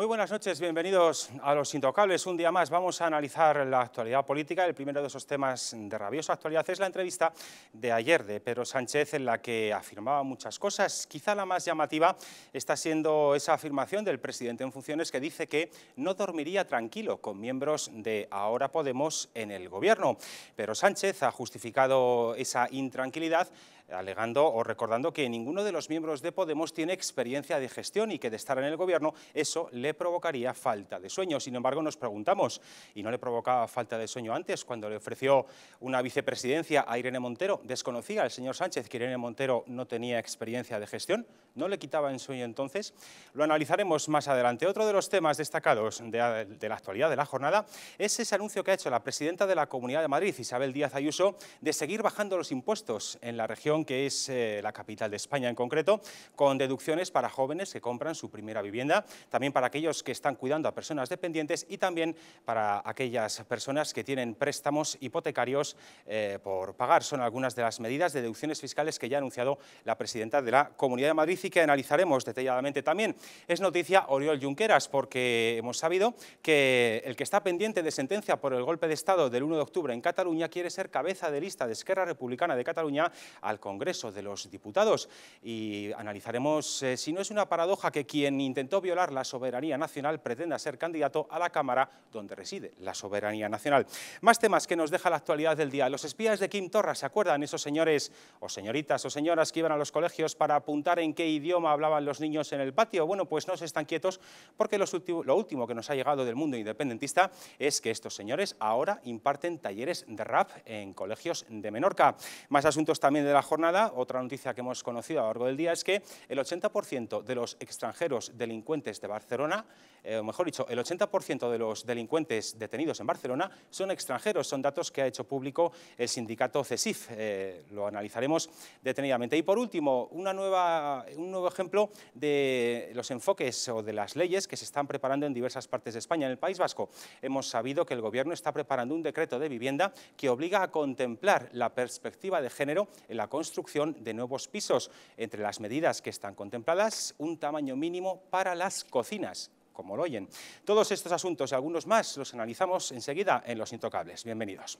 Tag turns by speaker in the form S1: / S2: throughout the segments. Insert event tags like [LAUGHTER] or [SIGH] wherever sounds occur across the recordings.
S1: Muy buenas noches, bienvenidos a Los Intocables. Un día más vamos a analizar la actualidad política. El primero de esos temas de rabiosa actualidad es la entrevista de ayer de Pedro Sánchez en la que afirmaba muchas cosas. Quizá la más llamativa está siendo esa afirmación del presidente en funciones que dice que no dormiría tranquilo con miembros de Ahora Podemos en el gobierno. Pero Sánchez ha justificado esa intranquilidad alegando o recordando que ninguno de los miembros de Podemos tiene experiencia de gestión y que de estar en el gobierno eso le provocaría falta de sueño. Sin embargo, nos preguntamos, ¿y no le provocaba falta de sueño antes cuando le ofreció una vicepresidencia a Irene Montero? ¿Desconocía el señor Sánchez que Irene Montero no tenía experiencia de gestión? ¿No le quitaba en sueño entonces? Lo analizaremos más adelante. Otro de los temas destacados de la actualidad de la jornada es ese anuncio que ha hecho la presidenta de la Comunidad de Madrid, Isabel Díaz Ayuso, de seguir bajando los impuestos en la región que es eh, la capital de España en concreto, con deducciones para jóvenes que compran su primera vivienda, también para aquellos que están cuidando a personas dependientes y también para aquellas personas que tienen préstamos hipotecarios eh, por pagar. Son algunas de las medidas de deducciones fiscales que ya ha anunciado la presidenta de la Comunidad de Madrid y que analizaremos detalladamente también. Es noticia Oriol Junqueras porque hemos sabido que el que está pendiente de sentencia por el golpe de Estado del 1 de octubre en Cataluña quiere ser cabeza de lista de Esquerra Republicana de Cataluña al Congreso Congreso de los Diputados y analizaremos eh, si no es una paradoja que quien intentó violar la soberanía nacional pretenda ser candidato a la Cámara donde reside la soberanía nacional. Más temas que nos deja la actualidad del día. Los espías de Kim Torra, ¿se acuerdan esos señores o señoritas o señoras que iban a los colegios para apuntar en qué idioma hablaban los niños en el patio? Bueno, pues no se están quietos porque lo último que nos ha llegado del mundo independentista es que estos señores ahora imparten talleres de rap en colegios de Menorca. Más asuntos también de la jornada otra noticia que hemos conocido a lo largo del día es que el 80% de los extranjeros delincuentes de Barcelona eh, mejor dicho, el 80% de los delincuentes detenidos en Barcelona son extranjeros, son datos que ha hecho público el sindicato CESIF. Eh, lo analizaremos detenidamente. Y por último, un nuevo ejemplo de los enfoques o de las leyes que se están preparando en diversas partes de España. En el País Vasco hemos sabido que el Gobierno está preparando un decreto de vivienda que obliga a contemplar la perspectiva de género en la construcción de nuevos pisos. Entre las medidas que están contempladas, un tamaño mínimo para las cocinas como lo oyen. Todos estos asuntos y algunos más los analizamos enseguida en Los Intocables. Bienvenidos.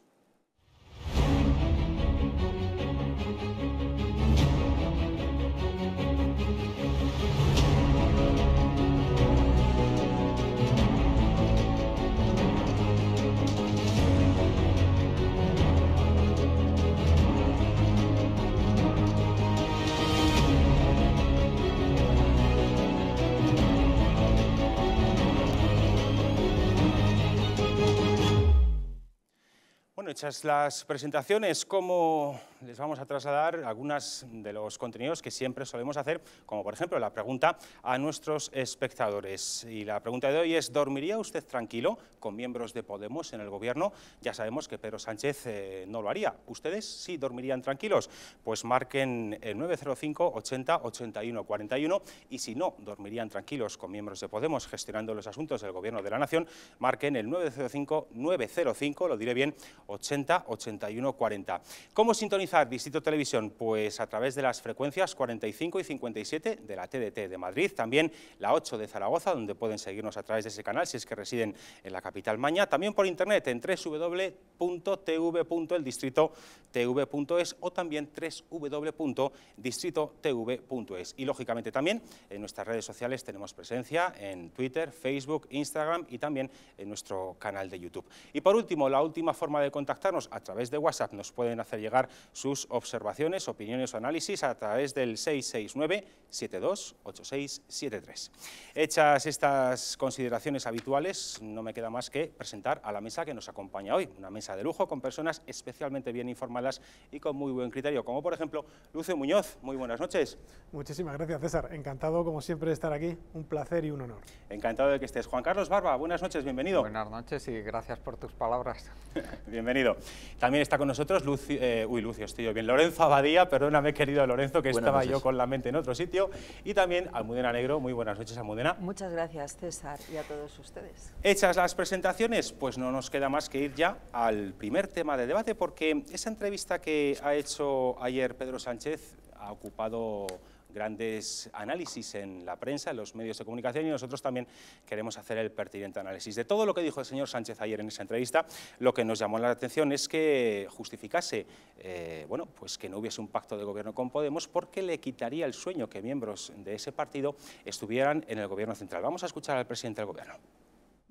S1: Bueno, hechas las presentaciones, como les vamos a trasladar algunos de los contenidos que siempre solemos hacer, como por ejemplo la pregunta a nuestros espectadores. Y la pregunta de hoy es, ¿dormiría usted tranquilo con miembros de Podemos en el gobierno? Ya sabemos que Pedro Sánchez eh, no lo haría. ¿Ustedes sí dormirían tranquilos? Pues marquen el 905 80 81 41 y si no dormirían tranquilos con miembros de Podemos gestionando los asuntos del gobierno de la nación, marquen el 905 905, lo diré bien, 80 81 40. ¿Cómo sintonizar Distrito Televisión? Pues a través de las frecuencias 45 y 57 de la TDT de Madrid, también la 8 de Zaragoza, donde pueden seguirnos a través de ese canal si es que residen en la capital maña, también por internet en www.tv.eldistrito.tv.es o también www.distritotv.es. Y lógicamente también en nuestras redes sociales tenemos presencia en Twitter, Facebook, Instagram y también en nuestro canal de YouTube. Y por último, la última forma de contactarnos a través de WhatsApp nos pueden hacer llegar sus observaciones, opiniones o análisis a través del 669-728673. Hechas estas consideraciones habituales, no me queda más que presentar a la mesa que nos acompaña hoy, una mesa de lujo con personas especialmente bien informadas y con muy buen criterio, como por ejemplo Lucio Muñoz. Muy buenas noches.
S2: Muchísimas gracias, César. Encantado, como siempre, de estar aquí. Un placer y un honor.
S1: Encantado de que estés. Juan Carlos Barba, buenas noches, bienvenido. Buenas noches y gracias por tus palabras. [LAUGHS] bienvenido. También está con nosotros Lucio, eh, uy, Lucio, estoy bien. Lorenzo Abadía, perdóname querido Lorenzo, que estaba yo con la mente en otro sitio. Y también Almudena Negro, muy buenas noches Almudena.
S3: Muchas gracias César y a todos ustedes.
S1: Hechas las presentaciones, pues no nos queda más que ir ya al primer tema de debate, porque esa entrevista que ha hecho ayer Pedro Sánchez ha ocupado grandes análisis en la prensa, en los medios de comunicación y nosotros también queremos hacer el pertinente análisis. De todo lo que dijo el señor Sánchez ayer en esa entrevista, lo que nos llamó la atención es que justificase eh, bueno, pues que no hubiese un pacto de gobierno con Podemos porque le quitaría el sueño que miembros de ese partido estuvieran en el gobierno central. Vamos a escuchar al presidente del gobierno.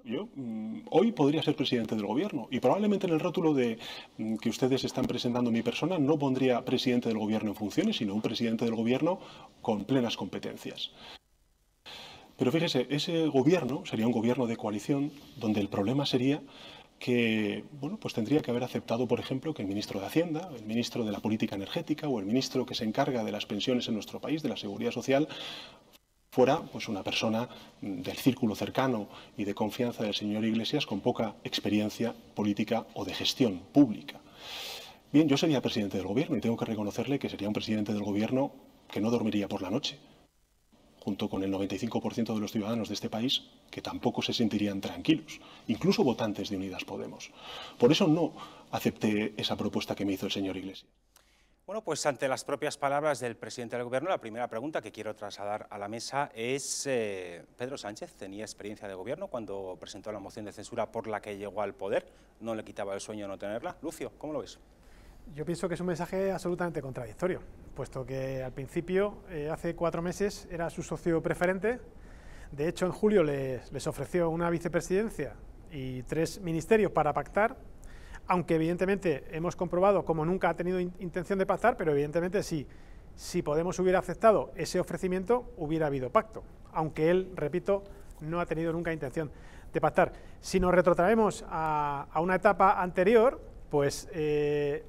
S2: Yo mm, hoy podría ser presidente del gobierno y probablemente en el rótulo de mm, que ustedes están presentando mi persona no pondría presidente del gobierno en funciones, sino un presidente del gobierno con plenas competencias. Pero fíjese, ese gobierno sería un gobierno de coalición donde el problema sería que bueno, pues tendría que haber aceptado, por ejemplo, que el ministro de Hacienda, el ministro de la Política Energética o el ministro que se encarga de las pensiones en nuestro país, de la seguridad social, fuera pues una persona mm, del círculo cercano y de confianza del señor Iglesias con poca experiencia política o de gestión pública. Bien, yo sería presidente del gobierno y tengo que reconocerle que sería un presidente del gobierno que no dormiría por la noche, junto con el 95% de los ciudadanos de este país que tampoco se sentirían tranquilos, incluso votantes de Unidas Podemos. Por eso no acepté esa propuesta que me hizo el señor Iglesias.
S1: Bueno, pues ante las propias palabras del presidente del Gobierno, la primera pregunta que quiero trasladar a la mesa es, eh, Pedro Sánchez tenía experiencia de Gobierno cuando presentó la moción de censura por la que llegó al poder, no le quitaba el sueño no tenerla. Lucio, ¿cómo lo ves?
S2: Yo pienso que es un mensaje absolutamente contradictorio, puesto que al principio, eh, hace cuatro meses, era su socio preferente. De hecho, en julio les ofreció una vicepresidencia y tres ministerios para pactar aunque evidentemente hemos comprobado como nunca ha tenido intención de pactar, pero evidentemente sí, si Podemos hubiera aceptado ese ofrecimiento, hubiera habido pacto, aunque él, repito, no ha tenido nunca intención de pactar. Si nos retrotraemos a, una etapa anterior, pues apodemos eh,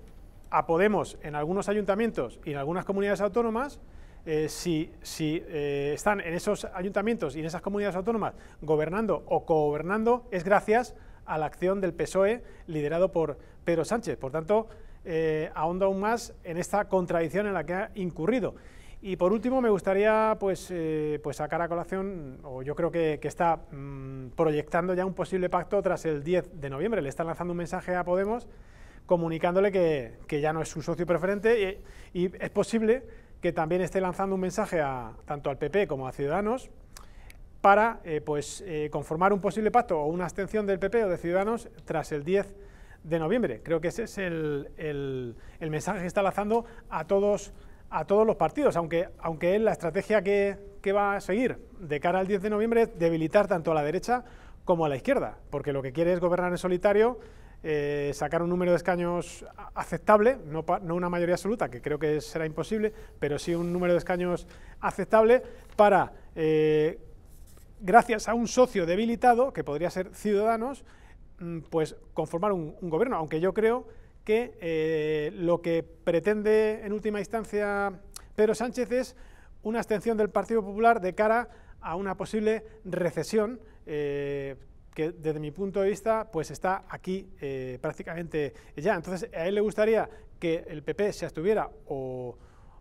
S2: a Podemos en algunos ayuntamientos y en algunas comunidades autónomas, eh, si, eh, están en esos ayuntamientos y en esas comunidades autónomas gobernando o gobernando es gracias a la acción del PSOE liderado por Pedro Sánchez. Por tanto, eh, aún más en esta contradicción en la que ha incurrido. Y por último, me gustaría pues, eh, pues sacar a colación, o yo creo que, está mm, proyectando ya un posible pacto tras el 10 de noviembre. Le está lanzando un mensaje a Podemos comunicándole que, ya no es su socio preferente y, es posible que también esté lanzando un mensaje a, tanto al PP como a Ciudadanos para eh, pues, eh, conformar un posible pacto o una abstención del PP o de Ciudadanos tras el 10 de noviembre. Creo que ese es el, mensaje que está lanzando a todos, a todos los partidos, aunque, aunque la estrategia que, va a seguir de cara al 10 de noviembre es debilitar tanto a la derecha como a la izquierda, porque lo que quiere es gobernar en solitario, eh, sacar un número de escaños aceptable, no, no una mayoría absoluta, que creo que será imposible, pero sí un número de escaños aceptable para gracias a un socio debilitado, que podría ser Ciudadanos, mm, pues conformar un, gobierno, aunque yo creo que eh, lo que pretende en última instancia Pedro Sánchez es una abstención del Partido Popular de cara a una posible recesión eh, que desde mi punto de vista pues está aquí eh, prácticamente ya. Entonces a él le gustaría que el PP se estuviera o,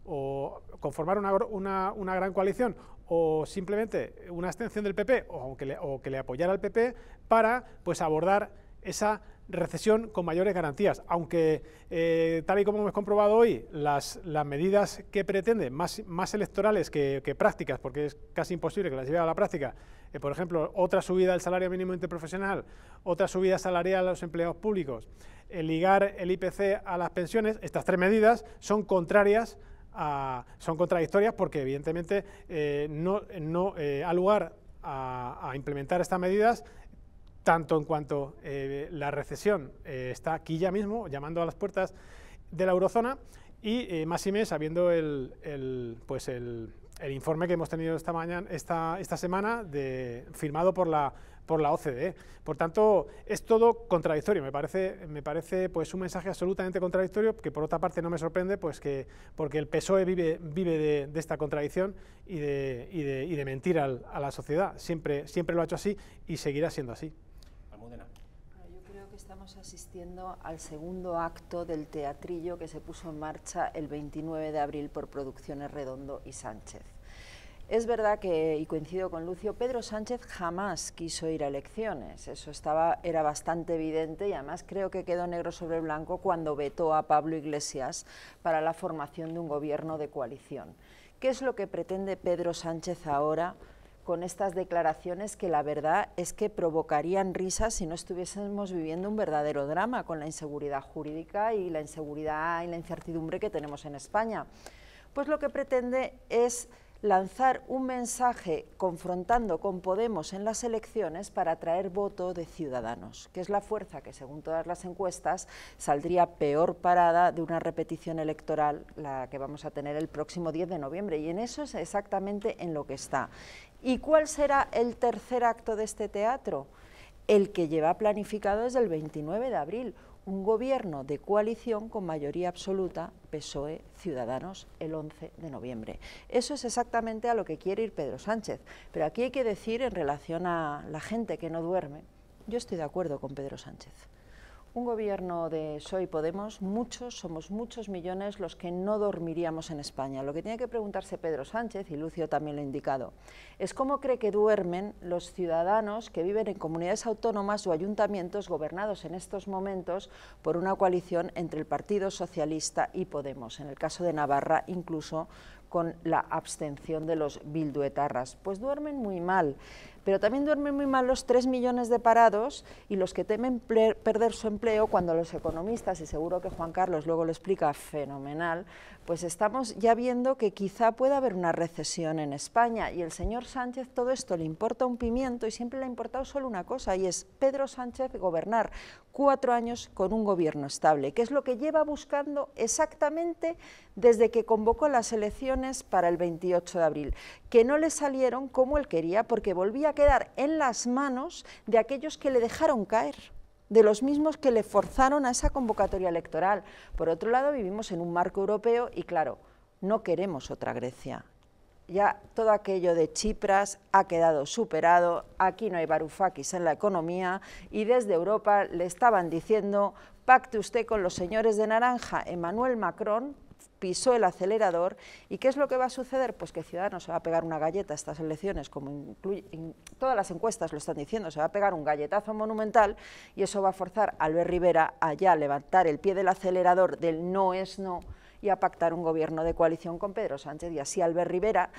S2: o conformar una, una, gran coalición o simplemente una abstención del PP o que le, que le apoyara al PP para pues, abordar esa recesión con mayores garantías, aunque eh, tal y como hemos comprobado hoy, las, las medidas que pretende, más, más electorales que, prácticas, porque es casi imposible que las lleve a la práctica, eh, por ejemplo, otra subida del salario mínimo interprofesional, otra subida salarial a los empleados públicos, eh, ligar el IPC a las pensiones, estas tres medidas son contrarias son contradictorias porque evidentemente eh, no, no ha eh, lugar a, implementar estas medidas tanto en cuanto eh, la recesión está aquí ya mismo, llamando a las puertas de la eurozona y más y más habiendo el, el, pues el, el, informe que hemos tenido esta, mañana, esta, esta semana de, firmado por la por la OCDE. Por tanto, es todo contradictorio. Me parece, me parece pues, un mensaje absolutamente contradictorio, que por otra parte no me sorprende, pues que, porque el PSOE vive, vive de, esta contradicción y de, y mentir a la sociedad. Siempre, siempre lo ha hecho así y seguirá siendo así.
S3: Yo creo que estamos asistiendo al segundo acto del teatrillo que se puso en marcha el 29 de abril por Producciones Redondo y Sánchez. Es verdad que, y coincido con Lucio, Pedro Sánchez jamás quiso ir a elecciones. Eso estaba, era bastante evidente y además creo que quedó negro sobre blanco cuando vetó a Pablo Iglesias para la formación de un gobierno de coalición. ¿Qué es lo que pretende Pedro Sánchez ahora con estas declaraciones que la verdad es que provocarían risas si no estuviésemos viviendo un verdadero drama con la inseguridad jurídica y la inseguridad y la incertidumbre que tenemos en España. Pues lo que pretende es lanzar un mensaje confrontando con Podemos en las elecciones para atraer voto de ciudadanos, que es la fuerza que, según todas las encuestas, saldría peor parada de una repetición electoral, la que vamos a tener el próximo 10 de noviembre. Y en eso es exactamente en lo que está. ¿Y cuál será el tercer acto de este teatro? El que lleva planificado desde el 29 de abril, un gobierno de coalición con mayoría absoluta PSOE Ciudadanos el 11 de noviembre. Eso es exactamente a lo que quiere ir Pedro Sánchez, pero aquí hay que decir en relación a la gente que no duerme, yo estoy de acuerdo con Pedro Sánchez. Un gobierno de Soy Podemos, muchos, somos muchos millones los que no dormiríamos en España. Lo que tiene que preguntarse Pedro Sánchez, y Lucio también lo ha indicado, es cómo cree que duermen los ciudadanos que viven en comunidades autónomas o ayuntamientos gobernados en estos momentos por una coalición entre el Partido Socialista y Podemos, en el caso de Navarra incluso con la abstención de los bilduetarras. Pues duermen muy mal pero también duermen muy mal los tres millones de parados y los que temen perder su empleo cuando los economistas, y seguro que Juan Carlos luego lo explica fenomenal, pues estamos ya viendo que quizá pueda haber una recesión en España y el señor Sánchez todo esto le importa un pimiento y siempre le ha importado solo una cosa y es Pedro Sánchez gobernar cuatro años con un gobierno estable, que es lo que lleva buscando exactamente desde que convocó las elecciones para el 28 de abril, que no le salieron como él quería porque volvía quedar en las manos de aquellos que le dejaron caer de los mismos que le forzaron a esa convocatoria electoral. Por otro lado, vivimos en un marco europeo y, claro, no queremos otra Grecia. Ya todo aquello de Chipras ha quedado superado, aquí no hay barufakis en la economía y desde Europa le estaban diciendo pacte usted con los señores de naranja, Emmanuel Macron, pisó el acelerador y ¿qué es lo que va a suceder? Pues que Ciudadanos se va a pegar una galleta a estas elecciones, como todas las encuestas lo están diciendo, se va a pegar un galletazo monumental y eso va a forzar a Albert Rivera a ya levantar el pie del acelerador del no es no y a pactar un gobierno de coalición con Pedro Sánchez y así Albert Rivera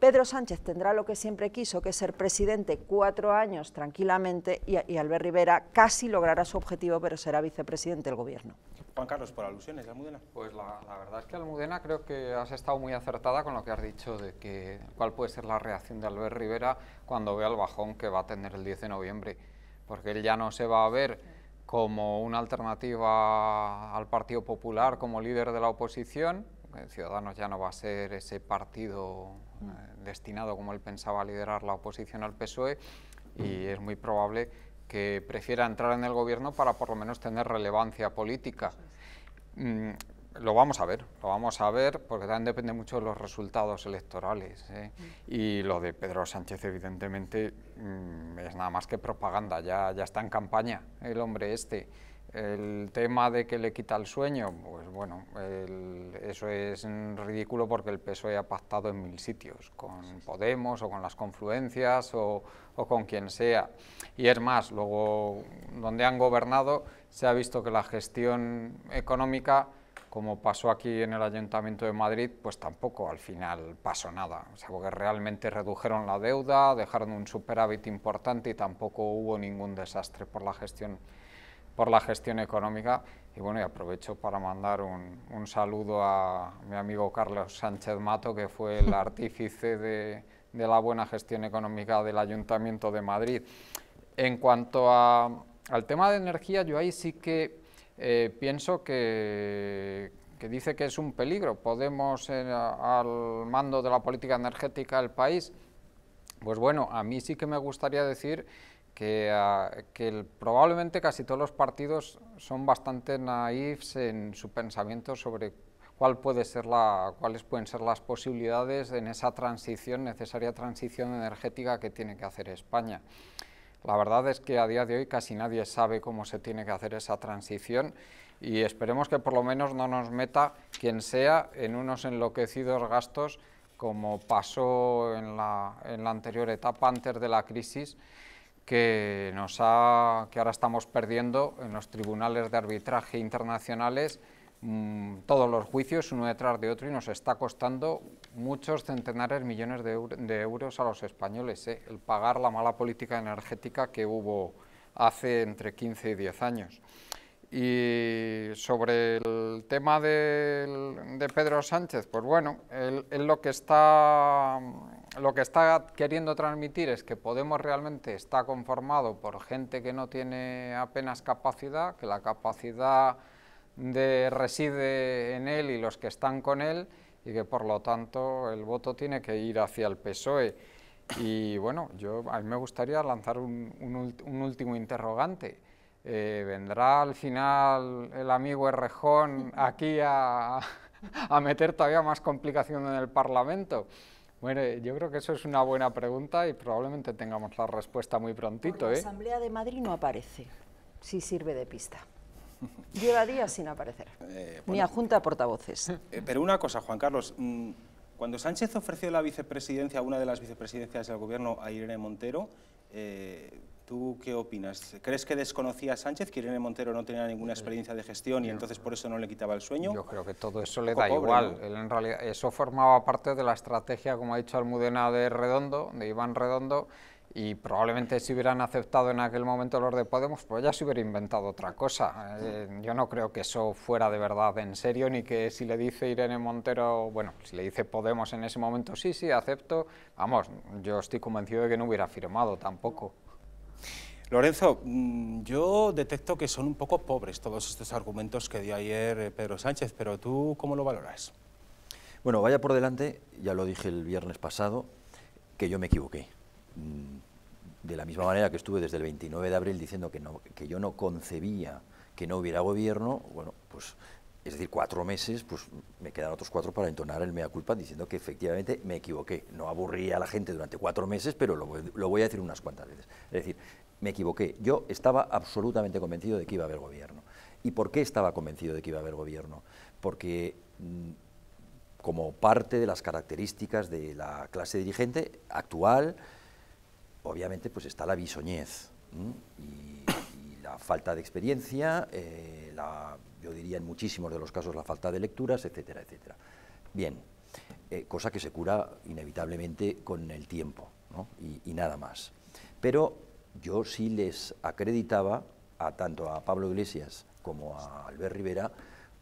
S3: Pedro Sánchez tendrá lo que siempre quiso, que es ser presidente cuatro años tranquilamente y Albert Rivera casi logrará su objetivo, pero será vicepresidente del gobierno.
S1: Juan Carlos, por alusiones, Almudena. Pues la,
S4: verdad es que Almudena creo que has estado muy acertada con lo que has dicho de que cuál puede ser la reacción de Albert Rivera cuando vea el bajón que va a tener el 10 de noviembre, porque él ya no se va a ver como una alternativa al Partido Popular como líder de la oposición, eh, Ciudadanos ya no va a ser ese partido eh, destinado como él pensaba a liderar la oposición al PSOE y es muy probable que prefiera entrar en el gobierno para por lo menos tener relevancia política. Mm, lo vamos a ver, lo vamos a ver, porque también depende mucho de los resultados electorales. ¿eh? Mm. Y lo de Pedro Sánchez, evidentemente, mm, es nada más que propaganda, ya, ya está en campaña el hombre este. El tema de que le quita el sueño, pues bueno, eso es ridículo porque el PSOE ha pactado en mil sitios, con Podemos o con las confluencias o, con quien sea. Y es más, luego donde han gobernado se ha visto que la gestión económica como pasó aquí en el Ayuntamiento de Madrid, pues tampoco al final pasó nada. O sea, porque realmente redujeron la deuda, dejaron un superávit importante y tampoco hubo ningún desastre por la gestión por la gestión económica. Y bueno, y aprovecho para mandar un, saludo a mi amigo Carlos Sánchez Mato, que fue el [LAUGHS] artífice de, la buena gestión económica del Ayuntamiento de Madrid. En cuanto a, al tema de energía, yo ahí sí que eh, pienso que, que, dice que es un peligro. Podemos, eh, al mando de la política energética del país, pues bueno, a mí sí que me gustaría decir que, ah, que probablemente casi todos los partidos son bastante naifs en su pensamiento sobre cuál puede ser cuáles pueden ser las posibilidades en esa transición, necesaria transición energética que tiene que hacer España. La verdad es que a día de hoy casi nadie sabe cómo se tiene que hacer esa transición y esperemos que por lo menos no nos meta quien sea en unos enloquecidos gastos como pasó en la anterior etapa antes de la crisis que, nos ha, que ahora estamos perdiendo en los tribunales de arbitraje internacionales mm, todos los juicios uno detrás de otro y nos está costando muchos centenares, millones de, de euros a los españoles, ¿eh? el pagar la mala política energética que hubo hace entre 15 y 10 años. Y sobre el tema de, Pedro Sánchez, pues bueno, él, él lo que está lo que está queriendo transmitir es que Podemos realmente está conformado por gente que no tiene apenas capacidad, que la capacidad de, reside en él y los que están con él, y que por lo tanto el voto tiene que ir hacia el PSOE. Y bueno, yo, a mí me gustaría lanzar un, último interrogante. Eh, ¿Vendrá al final el amigo Errejón aquí a, a meter todavía más complicación en el Parlamento? Bueno, yo creo que eso es una buena pregunta y probablemente tengamos la respuesta muy prontito. la ¿eh? Asamblea
S3: de Madrid no aparece, si sirve de pista. [LAUGHS] Lleva días sin aparecer, eh, ni a Junta Portavoces. [LAUGHS]
S1: Eh, pero una cosa, Juan Carlos, mm, cuando Sánchez ofreció la vicepresidencia, una de las vicepresidencias del gobierno a Irene Montero, ¿Tú qué opinas? ¿Crees que desconocía a Sánchez, que Irene Montero no tenía ninguna experiencia de gestión y entonces por eso no le quitaba el sueño? Yo creo que todo eso
S4: le da igual. en realidad, eso formaba parte de la estrategia, como ha dicho Almudena, de Redondo, de Iván Redondo, y probablemente si hubieran aceptado en aquel momento los de Podemos, pues ya se hubiera inventado otra cosa. Eh, yo no creo que eso fuera de verdad en serio, ni que si le dice Irene Montero, bueno, si le dice Podemos en ese momento, sí, sí, acepto, vamos,
S1: yo estoy convencido de que no hubiera firmado tampoco. Lorenzo, mm, yo detecto que son un poco pobres todos estos argumentos que dio ayer eh, Pedro Sánchez, pero tú, ¿cómo lo valoras?
S5: Bueno, vaya por delante, ya lo dije el viernes pasado, que yo me equivoqué. Mm, de la misma manera que estuve desde el 29 de abril diciendo que, no, que yo no concebía que no hubiera gobierno, bueno, pues es decir, cuatro meses, pues me quedan otros cuatro para entonar el mea culpa diciendo que efectivamente me equivoqué. No aburrí a la gente durante cuatro meses, pero lo, voy a decir unas cuantas veces. Es decir, me equivoqué. Yo estaba absolutamente convencido de que iba a haber gobierno. ¿Y por qué estaba convencido de que iba a haber gobierno? Porque mm, como parte de las características de la clase dirigente actual, obviamente pues está la bisoñez y, la falta de experiencia, eh, la yo diría en muchísimos de los casos la falta de lecturas, etcétera, etcétera. Bien, eh, cosa que se cura inevitablemente con el tiempo y, nada más. Pero yo sí les acreditaba a tanto a Pablo Iglesias como a Albert Rivera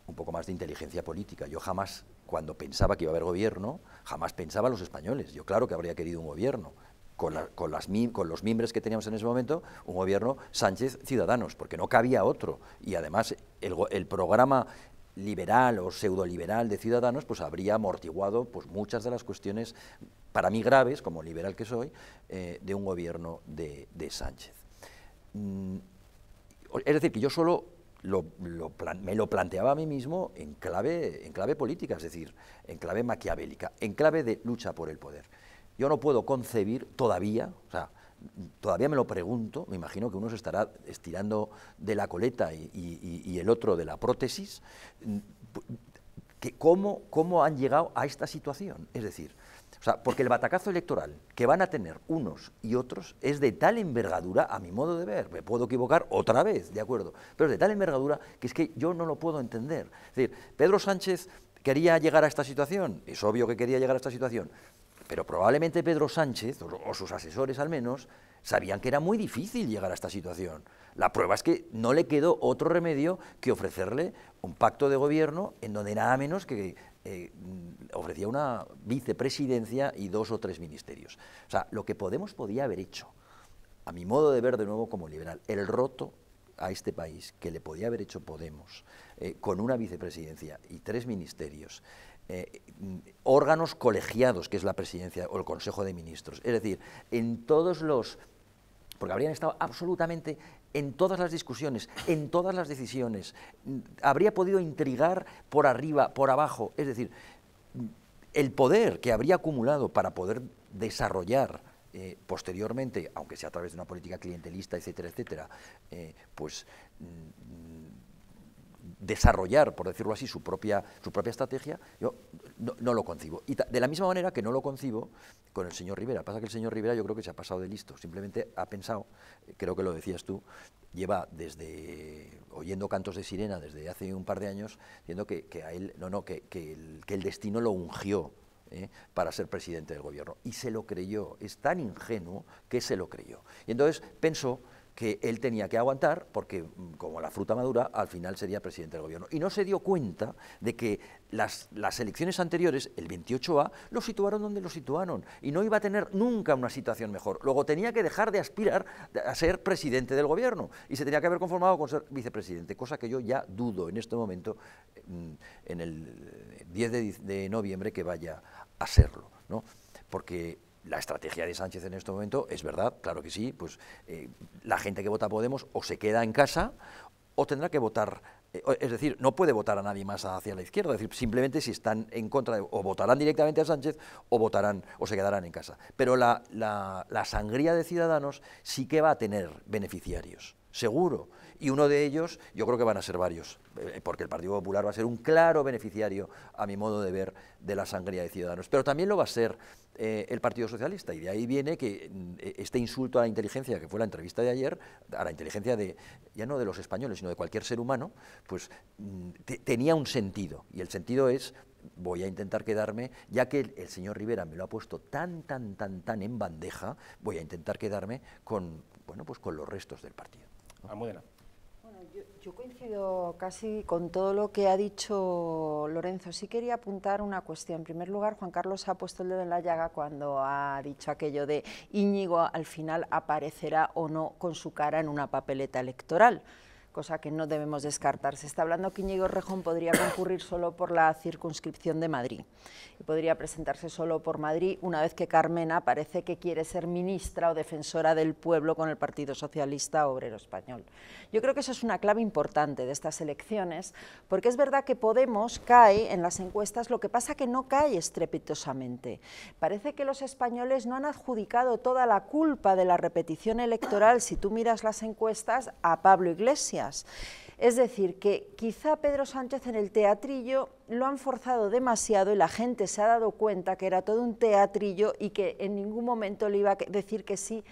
S5: un poco más de inteligencia política. Yo jamás, cuando pensaba que iba a haber gobierno, jamás pensaba a los españoles. Yo claro que habría querido un gobierno, con, con, las, con los miembros que teníamos en ese momento, un gobierno Sánchez-Ciudadanos, porque no cabía otro. Y además el, programa liberal o pseudoliberal de Ciudadanos, pues habría amortiguado pues, muchas de las cuestiones, para mí graves, como liberal que soy, eh, de un gobierno de, de Sánchez. Mm, es decir, que yo solo me lo planteaba a mí mismo en clave política, es decir, en clave maquiavélica, en clave de lucha por el poder. Yo no puedo concebir todavía, o sea, todavía me lo pregunto, me imagino que uno se estará estirando de la coleta y, el otro de la prótesis, que cómo, cómo han llegado a esta situación. Es decir, o sea, porque el batacazo electoral que van a tener unos y otros es de tal envergadura, a mi modo de ver, me puedo equivocar otra vez, de acuerdo, pero es de tal envergadura que es que yo no lo puedo entender. Es decir, Pedro Sánchez quería llegar a esta situación, es obvio que quería llegar a esta situación, pero probablemente Pedro Sánchez, o sus asesores al menos, sabían que era muy difícil llegar a esta situación. La prueba es que no le quedó otro remedio que ofrecerle un pacto de gobierno en donde nada menos que eh, mm, ofrecía una vicepresidencia y dos o tres ministerios. O sea, lo que Podemos podía haber hecho, a mi modo de ver de nuevo como liberal, el roto a este país que le podía haber hecho Podemos eh, con una vicepresidencia y tres ministerios eh, órganos colegiados, que es la presidencia o el Consejo de Ministros. Es decir, en todos los... porque habrían estado absolutamente en todas las discusiones, en todas las decisiones, mm, habría podido intrigar por arriba, por abajo, es decir, mm, el poder que habría acumulado para poder desarrollar eh, posteriormente, aunque sea a través de una política clientelista, etcétera, etcétera, eh, pues mm, desarrollar, por decirlo así, su propia, su propia estrategia, yo no, lo concibo. Y de la misma manera que no lo concibo con el señor Rivera. Pasa que el señor Rivera yo creo que se ha pasado de listo, simplemente ha pensado, creo que lo decías tú, lleva desde, oyendo cantos de sirena desde hace un par de años, diciendo que, a él, no, no, que, que, el, destino lo ungió ¿eh? para ser presidente del gobierno. Y se lo creyó, es tan ingenuo que se lo creyó. Y entonces pensó que él tenía que aguantar porque, mm, como la fruta madura, al final sería presidente del gobierno. Y no se dio cuenta de que las, las elecciones anteriores, el 28A, lo situaron donde lo situaron y no iba a tener nunca una situación mejor. Luego tenía que dejar de aspirar a ser presidente del gobierno y se tenía que haber conformado con ser vicepresidente, cosa que yo ya dudo en este momento, mm, en el 10 de, noviembre, que vaya a serlo. ¿no? Porque la estrategia de Sánchez en este momento es verdad, claro que sí, pues eh, la gente que vota Podemos o se queda en casa o tendrá que votar eh, es decir, no puede votar a nadie más hacia la izquierda, es decir, simplemente si están en contra, o votarán directamente a Sánchez o votarán o se quedarán en casa. Pero la sangría de ciudadanos sí que va a tener beneficiarios, seguro y uno de ellos yo creo que van a ser varios, eh, porque el Partido Popular va a ser un claro beneficiario, a mi modo de ver, de la sangría de Ciudadanos. Pero también lo va a ser eh, el Partido Socialista. Y de ahí viene que mm, e, este insulto a la inteligencia, que fue la entrevista de ayer, a la inteligencia de, ya no de los españoles, sino de cualquier ser humano, pues mm, tenía un sentido. Y el sentido es, voy a intentar quedarme, ya que el, señor Rivera me lo ha puesto tan, tan, tan, tan en bandeja, voy a intentar quedarme con, bueno, pues con los restos del partido.
S3: Yo, coincido casi con todo lo que ha dicho Lorenzo. Sí quería apuntar una cuestión. En primer lugar, Juan Carlos ha puesto el dedo en la llaga cuando ha dicho aquello de Íñigo al final aparecerá o no con su cara en una papeleta electoral cosa que no debemos descartar. Se está hablando que Íñigo Rejón podría concurrir solo por la circunscripción de Madrid y podría presentarse solo por Madrid una vez que Carmena parece que quiere ser ministra o defensora del pueblo con el Partido Socialista Obrero Español. Yo creo que eso es una clave importante de estas elecciones, porque es verdad que Podemos cae en las encuestas, lo que pasa que no cae estrepitosamente. Parece que los españoles no han adjudicado toda la culpa de la repetición electoral, si tú miras las encuestas, a Pablo Iglesias es decir, que quizá Pedro Sánchez en el teatrillo lo han forzado demasiado y la gente se ha dado cuenta que era todo un teatrillo y que en ningún momento le iba a decir que sí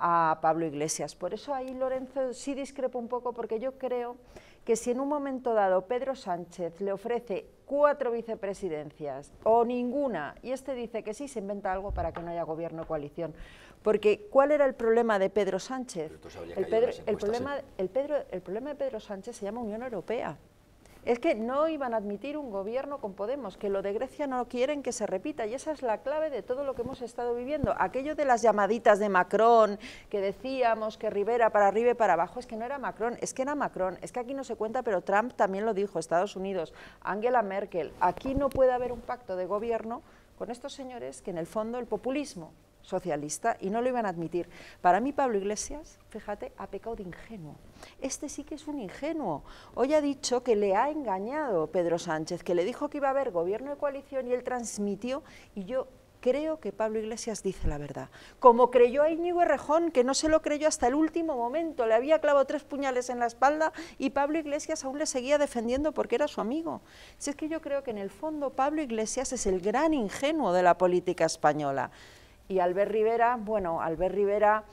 S3: a Pablo Iglesias. Por eso ahí Lorenzo sí discrepo un poco porque yo creo que si en un momento dado Pedro Sánchez le ofrece cuatro vicepresidencias o ninguna y este dice que sí, se inventa algo para que no haya gobierno o coalición. Porque ¿cuál era el problema de Pedro Sánchez? El, problema, problema de Pedro Sánchez se llama Unión Europea. Es que no iban a admitir un gobierno con Podemos, que lo de Grecia no quieren que se repita y esa es la clave de todo lo que hemos estado viviendo. Aquello de las llamaditas de Macron, que decíamos que Rivera para arriba y para abajo, es que no era Macron, es que era Macron, es que aquí no se cuenta, pero Trump también lo dijo, Estados Unidos, Angela Merkel, aquí no puede haber un pacto de gobierno con estos señores que en el fondo el populismo socialista y no lo iban a admitir. Para mí Pablo Iglesias, fíjate, ha pecado de ingenuo. Este sí que es un ingenuo. Hoy ha dicho que le ha engañado Pedro Sánchez, que le dijo que iba a haber gobierno de coalición y él transmitió y yo creo que Pablo Iglesias dice la verdad. Como creyó a Íñigo Errejón, que no se lo creyó hasta el último momento, le había clavado tres puñales en la espalda y Pablo Iglesias aún le seguía defendiendo porque era su amigo. Si es que yo creo que en el fondo Pablo Iglesias es el gran ingenuo de la política española. Y Albert Rivera, bueno, Albert Rivera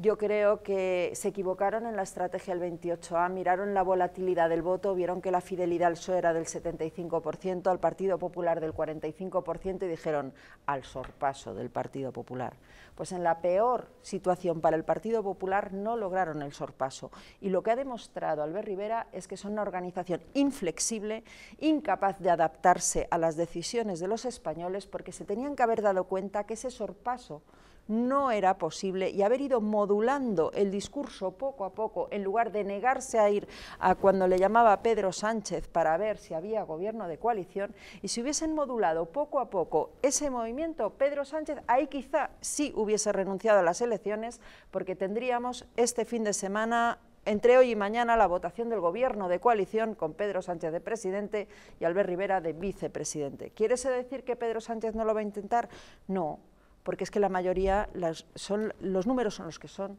S3: yo creo que se equivocaron en la estrategia del 28A, miraron la volatilidad del voto, vieron que la fidelidad al PSOE era del 75%, al Partido Popular del 45% y dijeron al sorpaso del Partido Popular. Pues en la peor situación para el Partido Popular no lograron el sorpaso y lo que ha demostrado Albert Rivera es que son una organización inflexible, incapaz de adaptarse a las decisiones de los españoles porque se tenían que haber dado cuenta que ese sorpaso no era posible y haber ido modulando el discurso poco a poco, en lugar de negarse a ir a cuando le llamaba Pedro Sánchez para ver si había gobierno de coalición, y si hubiesen modulado poco a poco ese movimiento, Pedro Sánchez ahí quizá sí hubiese renunciado a las elecciones, porque tendríamos este fin de semana entre hoy y mañana la votación del gobierno de coalición con Pedro Sánchez de presidente y Albert Rivera de vicepresidente. ¿Quiere decir que Pedro Sánchez no lo va a intentar? No, porque es que la mayoría, son, los números son los que son.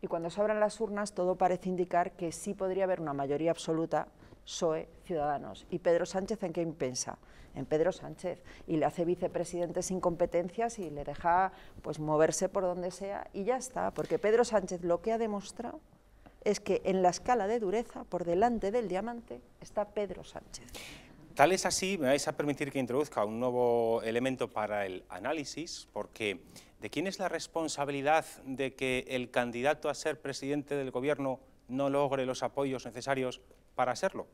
S3: Y cuando se abran las urnas, todo parece indicar que sí podría haber una mayoría absoluta PSOE, Ciudadanos. ¿Y Pedro Sánchez en qué piensa? En Pedro Sánchez. Y le hace vicepresidente sin competencias y le deja pues, moverse por donde sea y ya está. Porque Pedro Sánchez lo que ha demostrado es que en la escala de dureza, por delante del diamante, está Pedro Sánchez.
S1: Tal es así, me vais a permitir que introduzca un nuevo elemento para el análisis, porque ¿de quién es la responsabilidad de que el candidato a ser presidente del gobierno no logre los apoyos necesarios para serlo?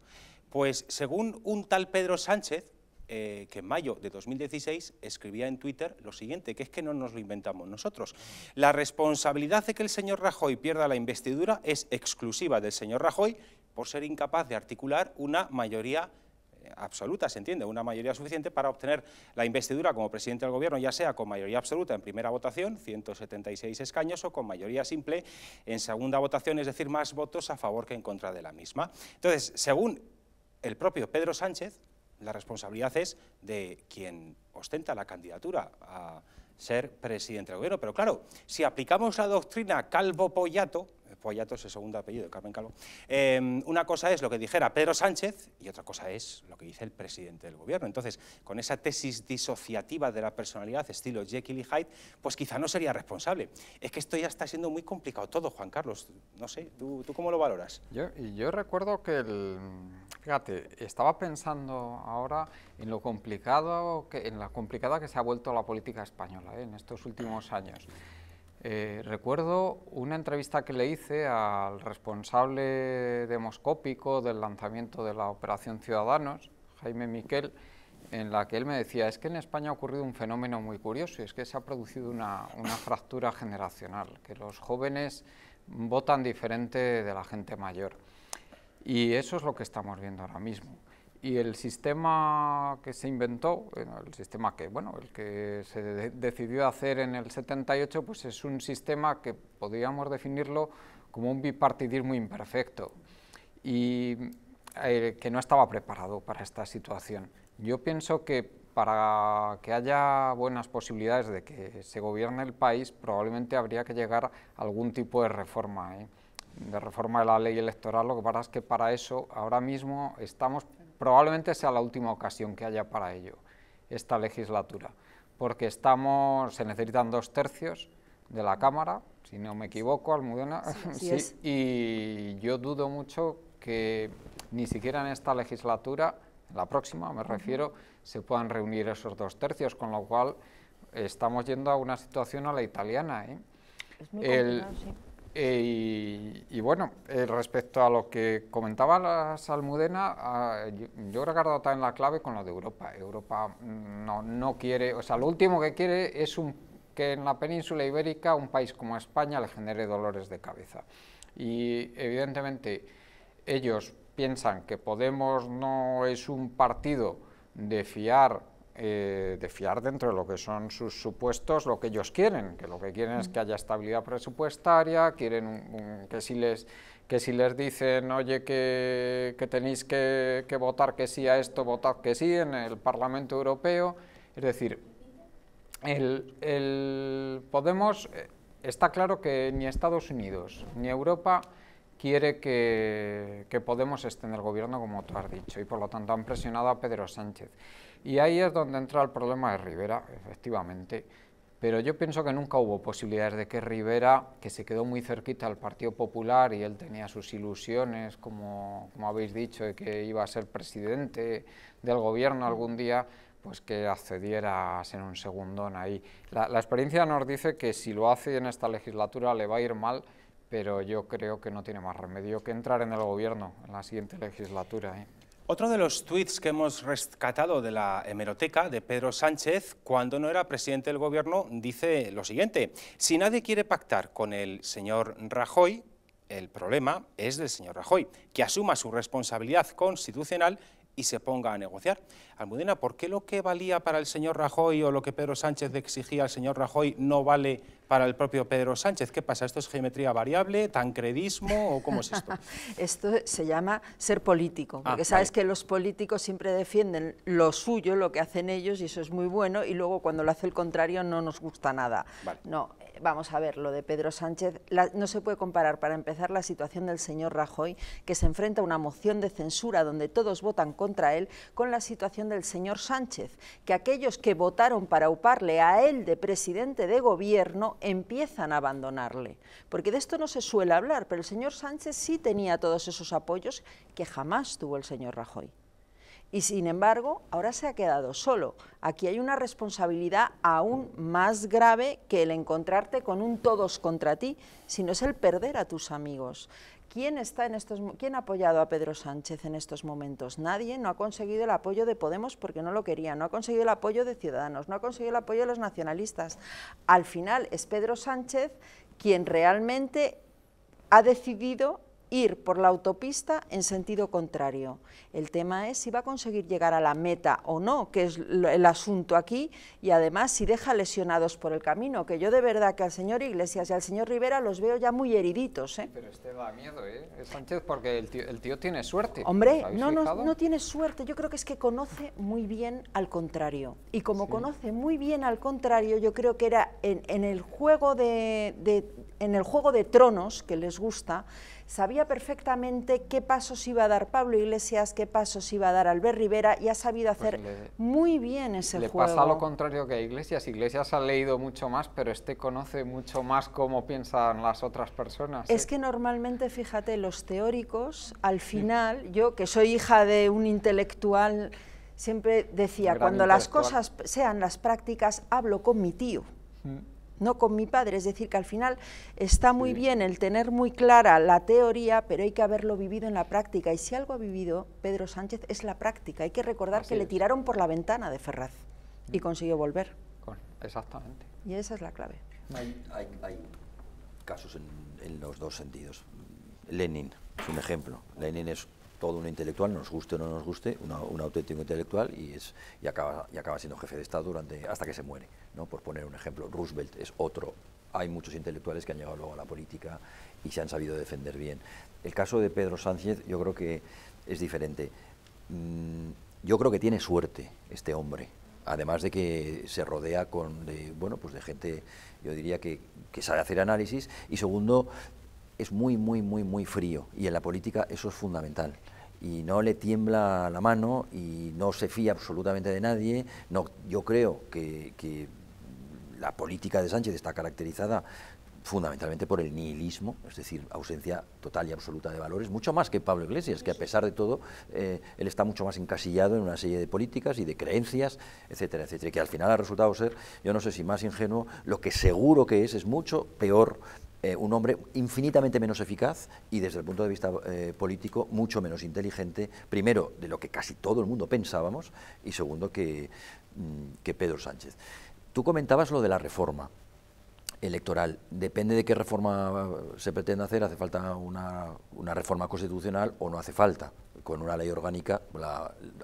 S1: Pues según un tal Pedro Sánchez, eh, que en mayo de 2016 escribía en Twitter lo siguiente, que es que no nos lo inventamos nosotros. La responsabilidad de que el señor Rajoy pierda la investidura es exclusiva del señor Rajoy por ser incapaz de articular una mayoría absoluta, se entiende, una mayoría suficiente para obtener la investidura como presidente del gobierno, ya sea con mayoría absoluta en primera votación, 176 escaños, o con mayoría simple en segunda votación, es decir, más votos a favor que en contra de la misma. Entonces, según el propio Pedro Sánchez, la responsabilidad es de quien ostenta la candidatura a ser presidente del gobierno. Pero claro, si aplicamos la doctrina calvo-pollato, es el segundo apellido, de Carmen Calvo. Em, una cosa es lo que dijera Pedro Sánchez y otra cosa es lo que dice el presidente del gobierno. Entonces, con esa tesis disociativa de la personalidad, estilo Jekyll y Hyde, pues quizá no sería responsable. Es que esto ya está siendo muy complicado todo, Juan Carlos. No sé, ¿tú, tú cómo lo valoras? Yo, yo
S4: recuerdo que, el, fíjate, estaba pensando ahora en lo complicado, que, en la complicada que se ha vuelto la política española ¿eh? en estos últimos años. Eh, recuerdo una entrevista que le hice al responsable demoscópico del lanzamiento de la Operación Ciudadanos, Jaime Miquel, en la que él me decía, es que en España ha ocurrido un fenómeno muy curioso, y es que se ha producido una fractura generacional, que los jóvenes votan diferente de la gente mayor. Y eso es lo que estamos viendo ahora mismo. Y el sistema que se inventó, el sistema que, bueno, el que se decidió hacer en el 78, pues es un sistema que podríamos definirlo como un bipartidismo imperfecto y eh, que no estaba preparado para esta situación. Yo pienso que para que haya buenas posibilidades de que se gobierne el país, probablemente habría que llegar a algún tipo de reforma. ¿eh? de reforma de la ley electoral, lo que pasa es que para eso ahora mismo estamos probablemente sea la última ocasión que haya para ello esta legislatura, porque estamos, se necesitan dos tercios de la Cámara, si no me equivoco, Almudena, y yo dudo mucho que ni siquiera en esta legislatura, en la próxima me refiero, se puedan reunir esos dos tercios, con lo cual estamos yendo a una situación a la italiana. ¿eh? Eh, y, bueno, eh, respecto a lo que comentaba la Salmudena, ah, yo, he creo también la clave con lo de Europa. Europa mm, no, no quiere, o sea, lo último que quiere es un, que en la península ibérica un país como España le genere dolores de cabeza. Y evidentemente ellos piensan que Podemos no es un partido de fiar eh, de fiar dentro de lo que son sus supuestos lo que ellos quieren, que lo que quieren es que haya estabilidad presupuestaria, quieren que si les que si les dicen, oye, que, tenéis que, votar que sí a esto, votad que sí en el Parlamento Europeo. Es decir, Podemos eh, está claro que ni Estados Unidos ni Europa quiere que, que, Podemos esté en el gobierno, como tú has dicho, y por lo tanto han presionado a Pedro Sánchez. Y ahí es donde entra el problema de Rivera, efectivamente. Pero yo pienso que nunca hubo posibilidades de que Rivera, que se quedó muy cerquita al Partido Popular y él tenía sus ilusiones, como, habéis dicho, de que iba a ser presidente del gobierno algún día, pues que accediera a ser un segundón ahí. La, experiencia nos dice que si lo hace en esta legislatura le va a ir mal, pero yo creo que no tiene más remedio que entrar en el gobierno
S1: en la siguiente legislatura. ¿eh? Otro de los tweets que hemos rescatado de la hemeroteca de Pedro Sánchez cuando no era presidente del gobierno dice lo siguiente, si nadie quiere pactar con el señor Rajoy, el problema es del señor Rajoy, que asuma su responsabilidad constitucional y se ponga a negociar. Almudena, ¿por qué lo que valía para el señor Rajoy o lo que Pedro Sánchez exigía al señor Rajoy no vale para el propio Pedro Sánchez? ¿Qué pasa? ¿Esto es geometría variable, tancredismo o cómo es esto? [LAUGHS] esto se
S3: llama ser político, porque ah, sabes que los políticos siempre defienden lo suyo, lo que hacen ellos, y eso es muy bueno, y luego cuando lo hace el contrario no nos gusta nada. No, vamos a ver, lo de Pedro Sánchez, no se puede comparar para empezar la situación del señor Rajoy, que se enfrenta a una moción de censura donde todos votan contra él, con la situación del señor Sánchez, que aquellos que votaron para uparle a él de presidente de gobierno empiezan a abandonarle. Porque de esto no se suele hablar, pero el señor Sánchez sí tenía todos esos apoyos que jamás tuvo el señor Rajoy y sin embargo ahora se ha quedado solo. Aquí hay una responsabilidad aún más grave que el encontrarte con un todos contra ti, sino es el perder a tus amigos. ¿Quién, está en estos, ¿Quién ha apoyado a Pedro Sánchez en estos momentos? Nadie, no ha conseguido el apoyo de Podemos porque no lo quería, no ha conseguido el apoyo de Ciudadanos, no ha conseguido el apoyo de los nacionalistas. Al final es Pedro Sánchez quien realmente ha decidido ir por la autopista en sentido contrario. El tema es si va a conseguir llegar a la meta o no, que es el asunto aquí, y además si deja lesionados por el camino, que yo de verdad que al señor Iglesias y al señor Rivera los veo ya muy heriditos. ¿eh? Pero
S4: este da miedo, ¿eh? Sánchez, porque el tío, tiene suerte. Hombre, no, no, no,
S3: tiene suerte, yo creo que es que conoce muy bien al
S4: contrario.
S3: Y como conoce muy bien al contrario, yo creo que era en, el juego de, en el juego de tronos que les gusta, sabía perfectamente qué pasos iba a dar Pablo Iglesias, qué pasos iba a dar Albert Rivera y ha sabido pues hacer muy bien ese juego. Le pasa lo
S4: contrario que a Iglesias. Iglesias ha leído mucho más, pero este conoce mucho más cómo piensan las otras personas. Es ¿eh?
S3: que normalmente, fíjate, los teóricos, al final, yo que soy hija de un intelectual, siempre decía, cuando las cosas sean las prácticas, hablo con mi tío. Mm no con mi padre. Es decir, que al final está muy bien el tener muy clara la teoría, pero hay que haberlo vivido en la práctica. Y si algo ha vivido Pedro Sánchez es la práctica. Hay que recordar que le tiraron por la ventana de Ferraz y mm. consiguió volver. Exactamente. Y esa es la clave.
S4: Hay,
S5: casos en, los dos sentidos. Lenin es un ejemplo. Lenin es todo un intelectual, nos guste o no nos guste, un auténtico intelectual y, es, acaba, y acaba siendo jefe de Estado durante, hasta que se muere por poner un ejemplo. Roosevelt es otro. Hay muchos intelectuales que han llegado luego a la política y se han sabido defender bien. El caso de Pedro Sánchez yo creo que es diferente. Mm, yo creo que tiene suerte este hombre, además de que se rodea con de, bueno, pues de gente, yo diría que, que sabe hacer análisis, y segundo, es muy, muy, muy, muy frío, y en la política eso es fundamental y no le tiembla la mano y no se fía absolutamente de nadie. No, yo creo que la política de Sánchez está caracterizada fundamentalmente por el nihilismo, es decir, ausencia total y absoluta de valores, mucho más que Pablo Iglesias, que a pesar de todo, eh, él está mucho más encasillado en una serie de políticas y de creencias, etcétera, etcétera, que al final ha resultado ser, yo no sé si más ingenuo, lo que seguro que es, es mucho peor eh, un hombre infinitamente menos eficaz y desde el punto de vista eh, político mucho menos inteligente, primero, de lo que casi todo el mundo pensábamos, y segundo, que mm, Pedro Sánchez. Tú comentabas lo de la reforma electoral. Depende de qué reforma se pretenda hacer, hace falta una, una reforma constitucional o no hace falta con una ley orgánica,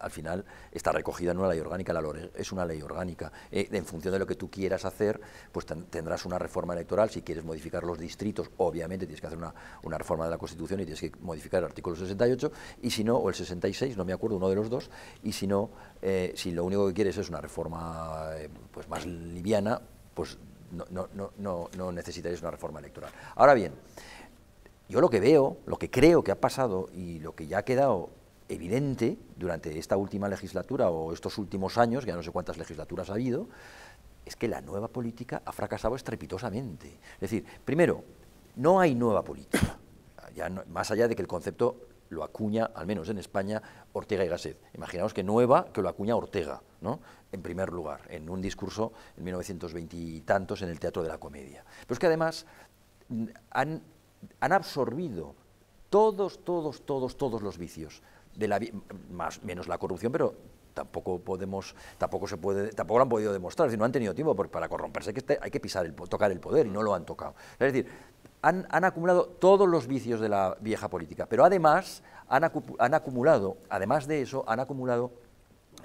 S5: al final está recogida en una ley orgánica, la es una ley orgánica. Eh, en función de lo que tú quieras hacer, pues tendrás una reforma electoral. Si quieres modificar los distritos, obviamente tienes que hacer una, reforma de la Constitución y tienes que modificar el artículo 68, y si no, o el 66, no me acuerdo, uno de los dos, y si no, eh, si lo único que quieres es una reforma eh, pues más liviana, pues no, no, no necesitarías una reforma electoral. Ahora bien, yo lo que veo, lo que creo que ha pasado y lo que ya ha quedado evidente durante esta última legislatura o estos últimos años, ya no sé cuántas legislaturas ha habido, es que la nueva política ha fracasado estrepitosamente. Es decir, primero, no hay nueva política, ya más allá de que el concepto lo acuña, al menos en España, Ortega y Gasset. Imaginaos que nueva, que lo acuña Ortega, ¿no? en primer lugar, en un discurso en 1920 y tantos en el Teatro de la Comedia. Pero es que además mm, han han absorbido todos, todos, todos, todos los vicios, de la, más, menos la corrupción, pero tampoco podemos, tampoco se puede, tampoco lo han podido demostrar, es decir, no han tenido tiempo para corromperse hay que, hay que pisar el, tocar el poder y no lo han tocado. Es decir, han, acumulado todos los vicios de la vieja política, pero además han, acumulado, además de eso, han acumulado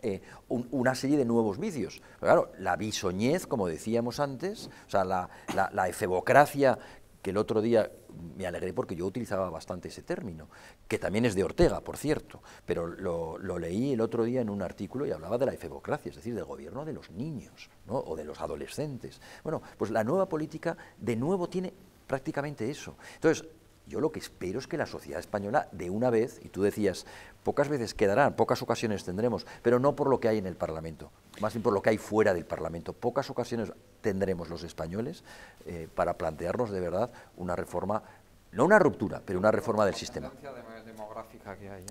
S5: eh, una serie de nuevos vicios. claro, la bisoñez, como decíamos antes, o sea, la, la, la efebocracia que el otro día me alegré porque yo utilizaba bastante ese término, que también es de Ortega, por cierto, pero lo, leí el otro día en un artículo y hablaba de la efebocracia, es decir, del gobierno de los niños o de los adolescentes. Bueno, pues la nueva política de nuevo tiene prácticamente eso. Entonces, yo lo que espero es que la sociedad española, de una vez, y tú decías, pocas veces quedarán, pocas ocasiones tendremos, pero no por lo que hay en el Parlamento, más bien por lo que hay fuera del Parlamento. Pocas ocasiones tendremos los españoles eh, para plantearnos de verdad una reforma, no una ruptura, pero una reforma del sistema.
S1: Eh,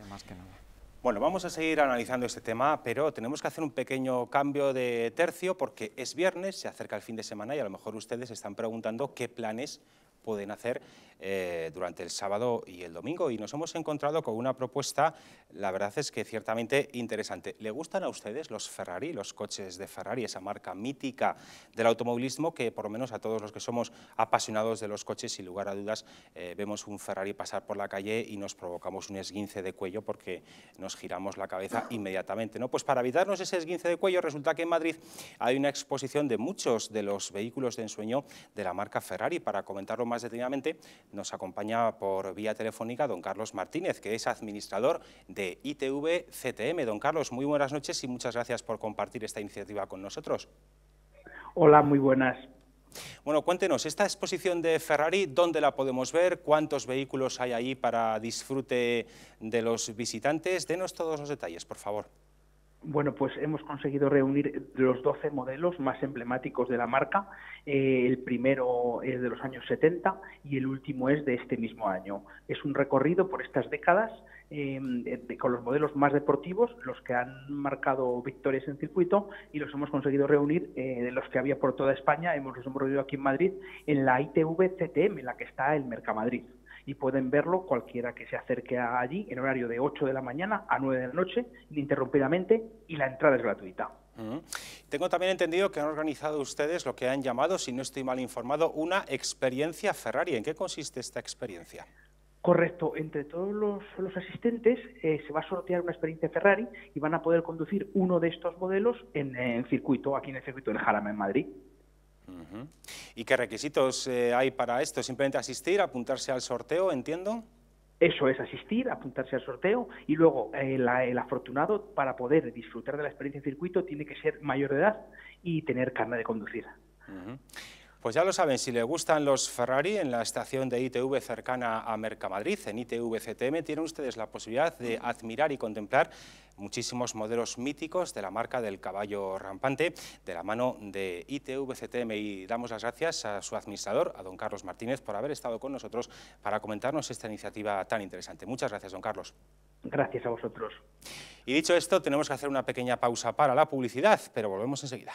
S1: bueno, vamos a seguir analizando este tema, pero tenemos que hacer un pequeño cambio de tercio porque es viernes, se acerca el fin de semana y a lo mejor ustedes están preguntando qué planes pueden hacer eh, durante el sábado y el domingo. Y nos hemos encontrado con una propuesta, la verdad es que ciertamente interesante. ¿Le gustan a ustedes los Ferrari, los coches de Ferrari, esa marca mítica del automovilismo que por lo menos a todos los que somos apasionados de los coches, sin lugar a dudas, eh, vemos un Ferrari pasar por la calle y nos provocamos un esguince de cuello porque nos giramos la cabeza inmediatamente. ¿no? Pues para evitarnos ese esguince de cuello resulta que en Madrid hay una exposición de muchos de los vehículos de ensueño de la marca Ferrari. Para comentarlo más más detenidamente, nos acompaña por vía telefónica don Carlos Martínez, que es administrador de ITV CTM. Don Carlos, muy buenas noches y muchas gracias por compartir esta iniciativa con nosotros.
S6: Hola, muy buenas.
S1: Bueno, cuéntenos, esta exposición de Ferrari, ¿dónde la podemos ver? ¿Cuántos vehículos hay ahí para disfrute de los visitantes? Denos todos los detalles, por favor.
S6: Bueno, pues hemos conseguido reunir los 12 modelos más emblemáticos de la marca. Eh, el primero es de los años 70 y el último es de este mismo año. Es un recorrido por estas décadas eh, con los modelos más deportivos, los que han marcado victorias en circuito y los hemos conseguido reunir eh, de los que había por toda España. Hemos, los reunido aquí en Madrid en la ITV CTM, en la que está el Mercamadrid y pueden verlo cualquiera que se acerque allí en horario de 8 de la mañana a 9 de la noche, ininterrumpidamente, y la entrada es gratuita.
S1: Tengo también entendido que han organizado ustedes lo que han llamado, si no estoy mal informado, una experiencia Ferrari. ¿En qué consiste esta experiencia?
S6: Correcto, entre todos los, asistentes eh, se va a sortear una experiencia Ferrari y van a poder conducir uno de estos modelos en, el circuito, aquí en el circuito de Jarama en Madrid.
S1: ¿Y qué requisitos eh, hay para esto? ¿Simplemente asistir, apuntarse al sorteo, entiendo? Eso es asistir, apuntarse al sorteo y luego eh, el afortunado para poder disfrutar de la experiencia en circuito tiene que ser mayor
S6: de edad y tener carne de conducir.
S1: Pues ya lo saben, si les gustan los Ferrari, en la estación de ITV cercana a Mercamadrid, en ITV tienen ustedes la posibilidad de admirar y contemplar muchísimos modelos míticos de la marca del caballo rampante de la mano de ITV Y damos las gracias a su administrador, a don Carlos Martínez, por haber estado con nosotros para comentarnos esta iniciativa tan interesante. Muchas gracias, don Carlos. Gracias a vosotros. Y dicho esto, tenemos que hacer una pequeña pausa para la publicidad, pero volvemos enseguida.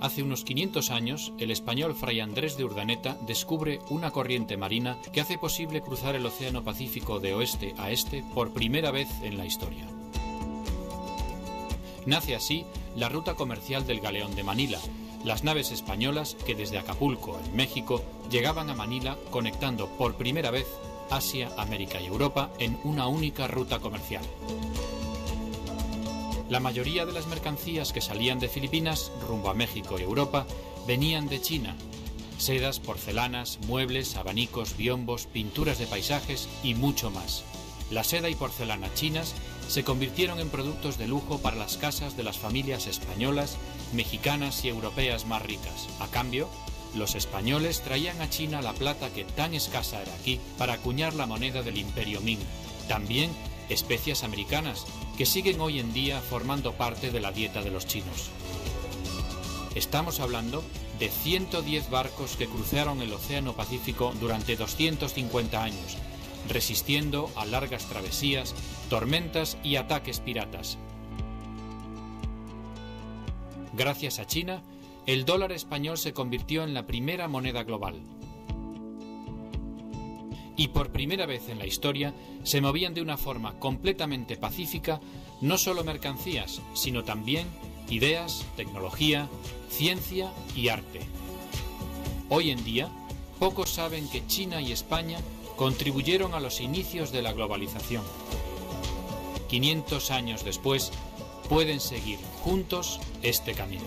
S7: Hace unos 500 años, el español Fray Andrés de Urdaneta descubre una corriente marina que hace posible cruzar el Océano Pacífico de oeste a este por primera vez en la historia. Nace así la ruta comercial del Galeón de Manila, las naves españolas que desde Acapulco, en México, llegaban a Manila conectando por primera vez Asia, América y Europa en una única ruta comercial. La mayoría de las mercancías que salían de Filipinas rumbo a México y Europa venían de China. Sedas, porcelanas, muebles, abanicos, biombos, pinturas de paisajes y mucho más. La seda y porcelana chinas se convirtieron en productos de lujo para las casas de las familias españolas, mexicanas y europeas más ricas. A cambio, los españoles traían a China la plata que tan escasa era aquí para acuñar la moneda del imperio Ming. También especias americanas, que siguen hoy en día formando parte de la dieta de los chinos. Estamos hablando de 110 barcos que cruzaron el Océano Pacífico durante 250 años, resistiendo a largas travesías, tormentas y ataques piratas. Gracias a China, el dólar español se convirtió en la primera moneda global y por primera vez en la historia se movían de una forma completamente pacífica no solo mercancías, sino también ideas, tecnología, ciencia y arte. Hoy en día, pocos saben que China y España contribuyeron a los inicios de la globalización. 500 años después, pueden seguir juntos este camino.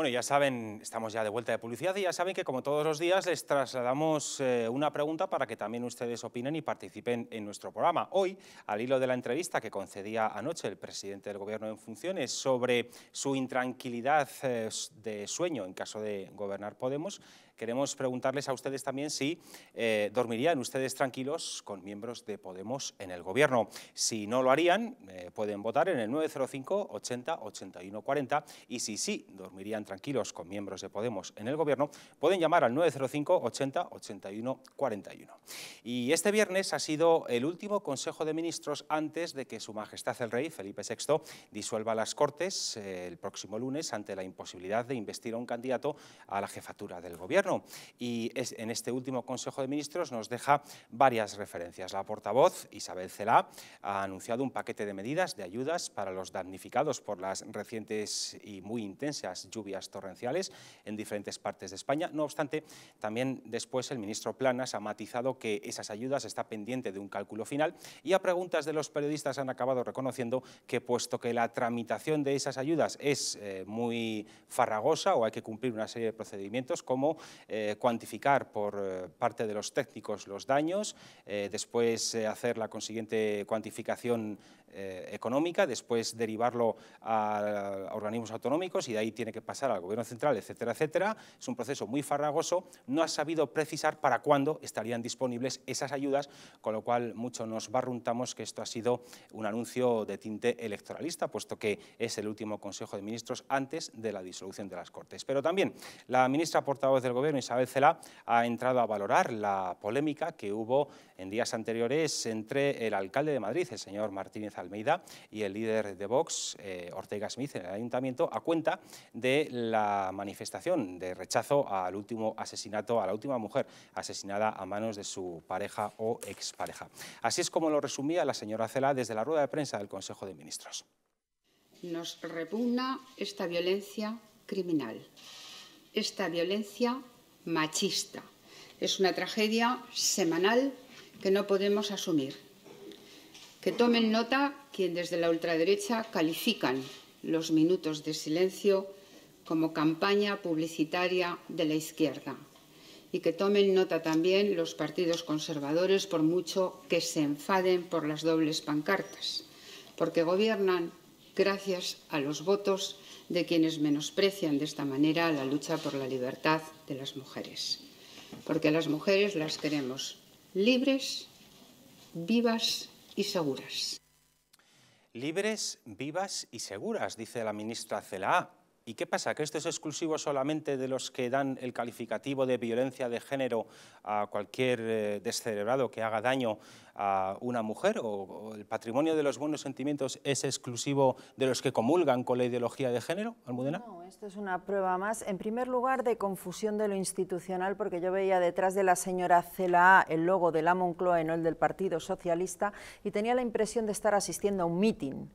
S1: Bueno, ya saben, estamos ya de vuelta de publicidad y ya saben que como todos los días les trasladamos eh, una pregunta para que también ustedes opinen y participen en nuestro programa. Hoy, al hilo de la entrevista que concedía anoche el presidente del Gobierno en funciones sobre su intranquilidad eh, de sueño en caso de gobernar Podemos, queremos preguntarles a ustedes también si eh, dormirían ustedes tranquilos con miembros de Podemos en el gobierno. Si no lo harían, eh, pueden votar en el 905 80 81 40 y si sí dormirían tranquilos con miembros de Podemos en el gobierno, pueden llamar al 905 80 81 41. Y este viernes ha sido el último Consejo de Ministros antes de que Su Majestad el Rey, Felipe VI, disuelva las Cortes eh, el próximo lunes ante la imposibilidad de investir a un candidato a la jefatura del gobierno. Y es, en este último Consejo de Ministros nos deja varias referencias. La portavoz, Isabel Celá, ha anunciado un paquete de medidas de ayudas para los damnificados por las recientes y muy intensas lluvias torrenciales en diferentes partes de España. No obstante, también después el ministro Planas ha matizado que esas ayudas está pendiente de un cálculo final y a preguntas de los periodistas han acabado reconociendo que puesto que la tramitación de esas ayudas es eh, muy farragosa o hay que cumplir una serie de procedimientos como eh, cuantificar por eh, parte de los técnicos los daños, eh, después hacer la consiguiente cuantificación eh, económica, después derivarlo a, organismos autonómicos y de ahí tiene que pasar al gobierno central, etcétera, etcétera. Es un proceso muy farragoso, no ha sabido precisar para cuándo estarían disponibles esas ayudas, con lo cual mucho nos barruntamos que esto ha sido un anuncio de tinte electoralista, puesto que es el último Consejo de Ministros antes de la disolución de las Cortes. Pero también la ministra portavoz del Gobierno, Isabel Cela, ha entrado a valorar la polémica que hubo en días anteriores entre el alcalde de Madrid, el señor Martínez Almeida y el líder de Vox, eh, Ortega Smith, en el ayuntamiento, a cuenta de la manifestación de rechazo al último asesinato, a la última mujer asesinada a manos de su pareja o expareja. Así es como lo resumía la señora Cela desde la rueda de prensa del Consejo de Ministros.
S8: Nos repugna esta violencia criminal, esta violencia machista. Es una tragedia semanal que no podemos asumir que tomen nota quien desde la ultraderecha califican los minutos de silencio como campaña publicitaria de la izquierda. Y que tomen nota también los partidos conservadores, por mucho que se enfaden por las dobles pancartas, porque gobiernan gracias a los votos de quienes menosprecian de esta manera la lucha por la libertad de las mujeres. Porque a las mujeres las queremos libres, vivas y seguras.
S1: Libres, vivas y seguras, dice la ministra Celaá. ¿Y qué pasa? ¿Que esto es exclusivo solamente de los que dan el calificativo de violencia de género a cualquier eh, descerebrado que haga daño a una mujer? ¿O el patrimonio de los buenos sentimientos es exclusivo de los que comulgan con la ideología de género, Almudena?
S3: No, esto es una prueba más, en primer lugar, de confusión de lo institucional, porque yo veía detrás de la señora Cela el logo de la Moncloa y no el del Partido Socialista, y tenía la impresión de estar asistiendo a un mitin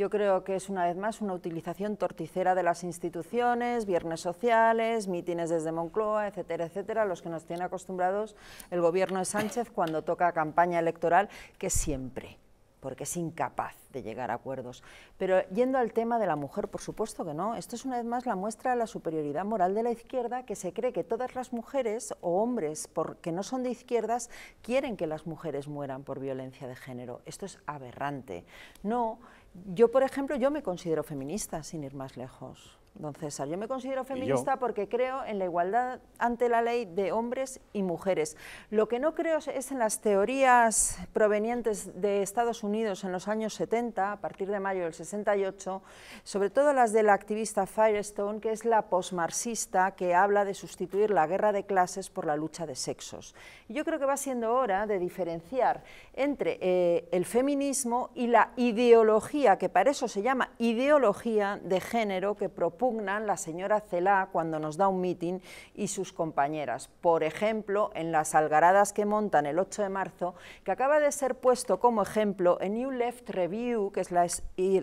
S3: yo creo que es una vez más una utilización torticera de las instituciones, viernes sociales, mítines desde Moncloa, etcétera, etcétera, los que nos tiene acostumbrados el gobierno de Sánchez cuando toca campaña electoral, que siempre porque es incapaz de llegar a acuerdos. Pero yendo al tema de la mujer, por supuesto que no. Esto es una vez más la muestra de la superioridad moral de la izquierda, que se cree que todas las mujeres o hombres, porque no son de izquierdas, quieren que las mujeres mueran por violencia de género. Esto es aberrante. No, yo, por ejemplo, yo me considero feminista, sin ir más lejos don César. Yo me considero feminista porque creo en la igualdad ante la ley de hombres y mujeres. Lo que no creo es en las teorías provenientes de Estados Unidos en los años 70, a partir de mayo del 68, sobre todo las de la activista Firestone, que es la posmarxista que habla de sustituir la guerra de clases por la lucha de sexos. Yo creo que va siendo hora de diferenciar entre eh, el feminismo y la ideología, que para eso se llama ideología de género que propone la señora Celá cuando nos da un mitin y sus compañeras. Por ejemplo, en las algaradas que montan el 8 de marzo, que acaba de ser puesto como ejemplo en New Left Review, que es la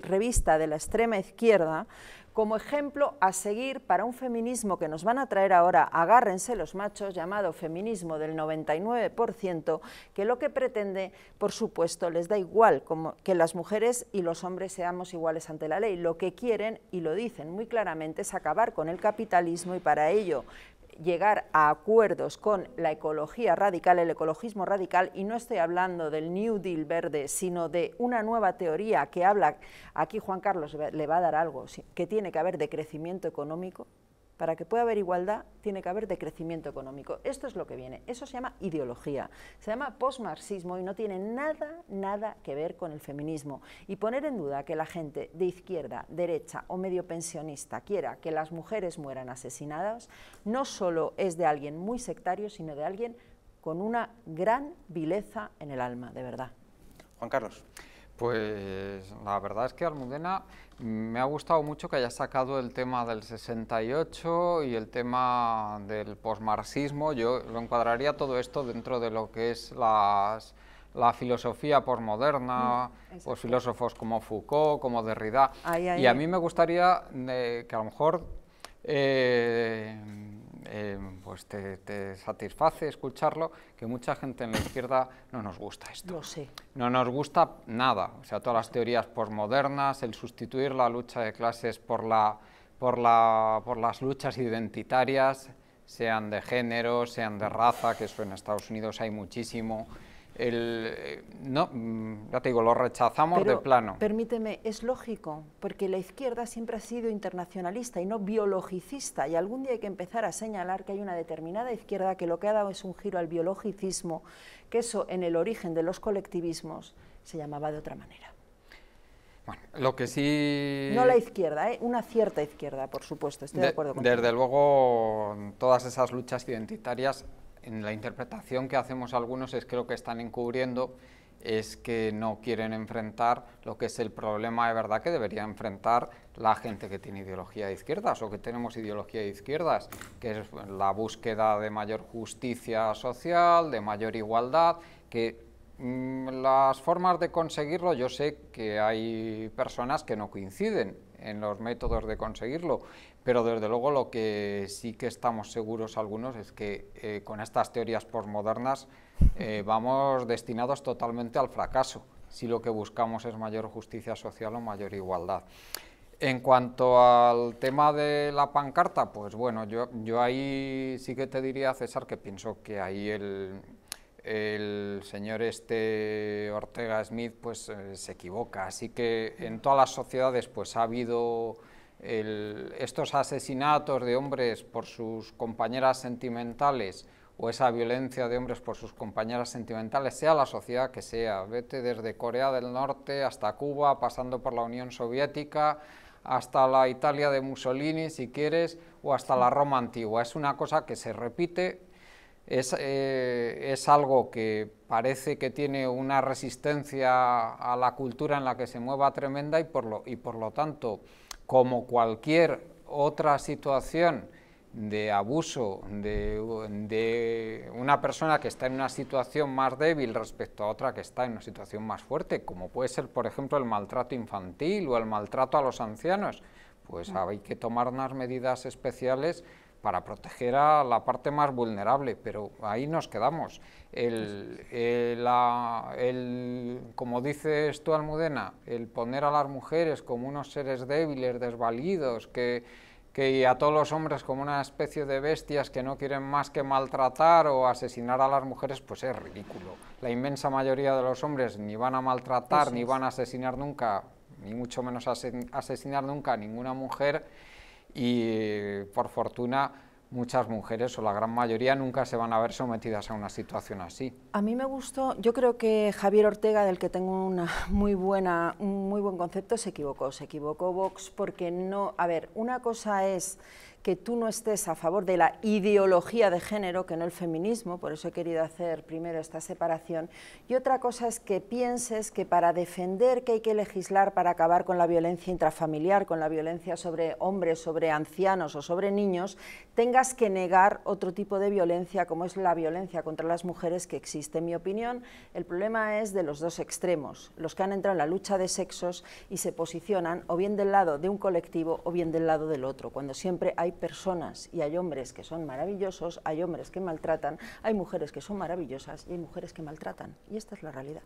S3: revista de la extrema izquierda, como ejemplo a seguir para un feminismo que nos van a traer ahora, agárrense los machos, llamado feminismo del 99%, que lo que pretende, por supuesto, les da igual como que las mujeres y los hombres seamos iguales ante la ley. Lo que quieren, y lo dicen muy claramente, es acabar con el capitalismo y para ello llegar a acuerdos con la ecología radical, el ecologismo radical, y no estoy hablando del New Deal verde, sino de una nueva teoría que habla, aquí Juan Carlos le va a dar algo, que tiene que haber de crecimiento económico, para que pueda haber igualdad tiene que haber decrecimiento económico. Esto es lo que viene. Eso se llama ideología. Se llama postmarxismo y no tiene nada, nada que ver con el feminismo. Y poner en duda que la gente de izquierda, derecha o medio pensionista quiera que las mujeres mueran asesinadas no solo es de alguien muy sectario, sino de alguien con una gran vileza en el alma, de verdad.
S1: Juan Carlos.
S4: Pues la verdad es que Almudena me ha gustado mucho que haya sacado el tema del 68 y el tema del posmarxismo. Yo lo encuadraría todo esto dentro de lo que es las, la filosofía postmoderna, los mm, filósofos como Foucault, como Derrida. y a mí me gustaría eh, que a lo mejor... Eh, Em, pues te, satisface escucharlo, que mucha gente en la izquierda no nos gusta esto. No nos gusta nada. O sea, todas las teorías posmodernas, el sustituir la lucha de clases por, la, por, la, por las luchas identitarias, sean de género, sean de raza, que eso en Estados Unidos hay muchísimo eh, no, mm, ya te digo, lo rechazamos de plano.
S3: Permíteme, es lógico, porque la izquierda siempre ha sido internacionalista y no biologicista, y algún día hay que empezar a señalar que hay una determinada izquierda que lo que ha dado es un giro al biologicismo, que eso en el origen de los colectivismos se llamaba de otra manera.
S4: Bueno, lo que sí... No la
S3: izquierda, ¿eh? una cierta izquierda, por supuesto, estoy de, acuerdo con Desde
S4: luego, todas esas luchas identitarias en la interpretación que hacemos algunos es que lo que están encubriendo es que no quieren enfrentar lo que es el problema de verdad que debería enfrentar la gente que tiene ideología de izquierdas o que tenemos ideología de izquierdas, que es la búsqueda de mayor justicia social, de mayor igualdad, que mm, las formas de conseguirlo, yo sé que hay personas que no coinciden en los métodos de conseguirlo, pero desde luego lo que sí que estamos seguros algunos es que eh, con estas teorías posmodernas eh, [LAUGHS] vamos destinados totalmente al fracaso, si lo que buscamos es mayor justicia social o mayor igualdad. En cuanto al tema de la pancarta, pues bueno, yo, yo ahí sí que te diría, César, que pienso que ahí el, el señor este Ortega Smith pues eh, se equivoca. Así que en todas las sociedades pues ha habido estos asesinatos de hombres por sus compañeras sentimentales o esa violencia de hombres por sus compañeras sentimentales, sea la sociedad que sea, vete desde Corea del Norte hasta Cuba, pasando por la Unión Soviética, hasta la Italia de Mussolini, si quieres, o hasta la Roma antigua. Es una cosa que se repite, es, eh, es algo que parece que tiene una resistencia a la cultura en la que se mueva tremenda y por lo, y por lo tanto como cualquier otra situación de abuso de, una persona que está en una situación más débil respecto a otra que está en una situación más fuerte, como puede ser, por ejemplo, el maltrato infantil o el maltrato a los ancianos, pues hay que tomar unas medidas especiales para proteger a la parte más vulnerable, pero ahí nos quedamos. El, como dices tú, Almudena, el poner a las mujeres como unos seres débiles, desvalidos, que, que a todos los hombres como una especie de bestias que no quieren más que maltratar o asesinar a las mujeres, pues es ridículo. La inmensa mayoría de los hombres ni van a maltratar, ni van a asesinar nunca, ni mucho menos asesinar nunca a ninguna mujer y por fortuna muchas mujeres o la gran mayoría nunca se van a ver sometidas a una situación así.
S3: A mí me gustó, yo creo que Javier Ortega, del que tengo una muy buena, un muy buen concepto, se equivocó, se equivocó Vox porque no, a ver, una cosa es que tú no estés a favor de la ideología de género, que no el feminismo, por eso he querido hacer primero esta separación, y otra cosa es que pienses que para defender que hay que legislar para acabar con la violencia intrafamiliar, con la violencia sobre hombres, sobre ancianos o sobre niños, tengas que negar otro tipo de violencia como es la violencia contra las mujeres que existe. En mi opinión, el problema es de los dos extremos, los que han entrado en la lucha de sexos y se posicionan o bien del lado de un colectivo o bien del lado del otro, cuando siempre hay personas y hay hombres que son maravillosos, hay hombres que maltratan, hay mujeres que son maravillosas y hay mujeres que maltratan. Y esta es la realidad.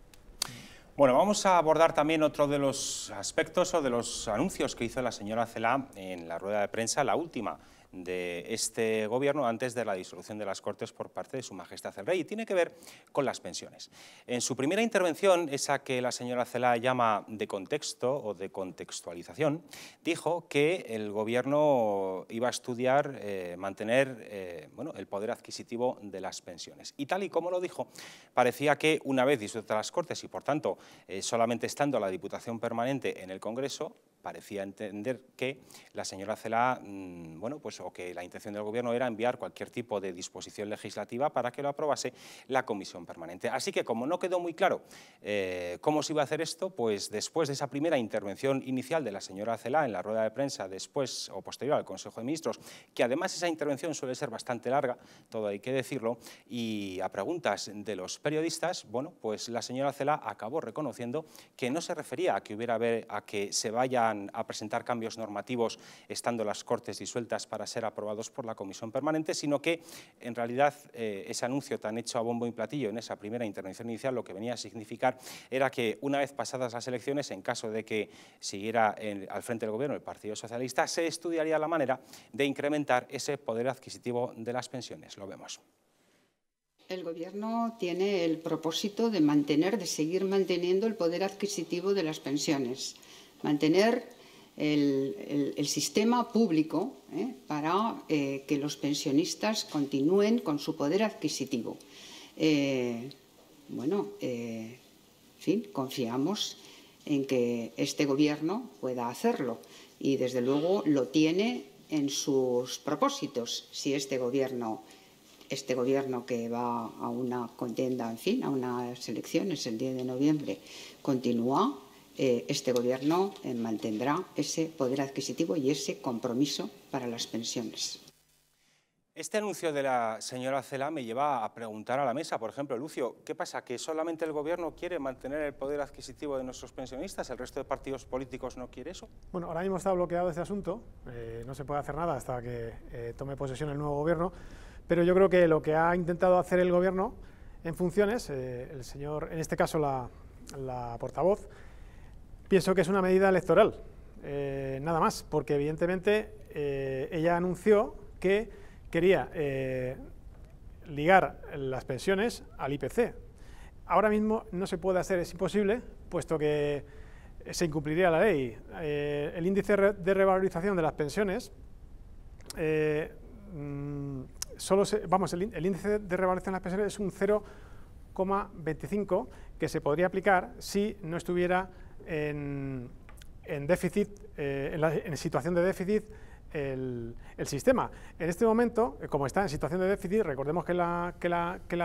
S1: Bueno, vamos a abordar también otro de los aspectos o de los anuncios que hizo la señora Cela en la rueda de prensa, la última, de este gobierno antes de la disolución de las Cortes por parte de Su Majestad el Rey y tiene que ver con las pensiones. En su primera intervención, esa que la señora Cela llama de contexto o de contextualización, dijo que el gobierno iba a estudiar eh, mantener eh, bueno, el poder adquisitivo de las pensiones. Y tal y como lo dijo, parecía que una vez disueltas las Cortes y por tanto eh, solamente estando la Diputación Permanente en el Congreso, parecía entender que la señora Cela, mm, bueno, pues o que la intención del Gobierno era enviar cualquier tipo de disposición legislativa para que lo aprobase la Comisión Permanente. Así que, como no quedó muy claro eh, cómo se iba a hacer esto, pues después de esa primera intervención inicial de la señora Celá en la rueda de prensa, después o posterior al Consejo de Ministros, que además esa intervención suele ser bastante larga, todo hay que decirlo, y a preguntas de los periodistas, bueno, pues la señora Cela acabó reconociendo que no se refería a que hubiera a que se vayan a presentar cambios normativos estando las Cortes disueltas para ser aprobados por la Comisión Permanente, sino que en realidad eh, ese anuncio tan hecho a bombo y platillo en esa primera intervención inicial lo que venía a significar era que una vez pasadas las elecciones, en caso de que siguiera al frente del Gobierno el Partido Socialista, se estudiaría la manera de incrementar ese poder adquisitivo de las pensiones. Lo vemos.
S8: El Gobierno tiene el propósito de mantener, de seguir manteniendo el poder adquisitivo de las pensiones, mantener el, sistema público ¿eh? para eh, que los pensionistas continúen con su poder adquisitivo. Eh, bueno, en fin, confiamos en que este Gobierno pueda hacerlo y desde luego lo tiene en sus propósitos si este Gobierno este gobierno que va a una contienda, en fin, a unas elecciones el 10 de noviembre, continúa eh, este Gobierno eh, mantendrá ese poder adquisitivo y ese compromiso para las pensiones.
S1: Este anuncio de la señora Cela me lleva a preguntar a la mesa, por ejemplo, Lucio, ¿qué pasa? ¿Que solamente el Gobierno quiere mantener el poder adquisitivo de nuestros pensionistas? ¿El resto de partidos políticos no quiere eso?
S2: Bueno, ahora mismo está bloqueado este asunto, eh, no se puede hacer nada hasta que tome posesión el nuevo Gobierno, pero yo creo que lo que ha intentado hacer el Gobierno en funciones, el señor, en este caso la portavoz, Pienso que es una medida electoral, eh, nada más, porque evidentemente eh, ella anunció que quería eh, ligar las pensiones al IPC. Ahora mismo no se puede hacer, es imposible, puesto que se incumpliría la ley. el índice de revalorización de las pensiones mm, Solo vamos, el, índice de revalorización de las pensiones es un 0,25 que se podría aplicar si no estuviera en, déficit, eh, en, situación de déficit el, sistema. En este momento, eh, como está en situación de déficit, recordemos que la,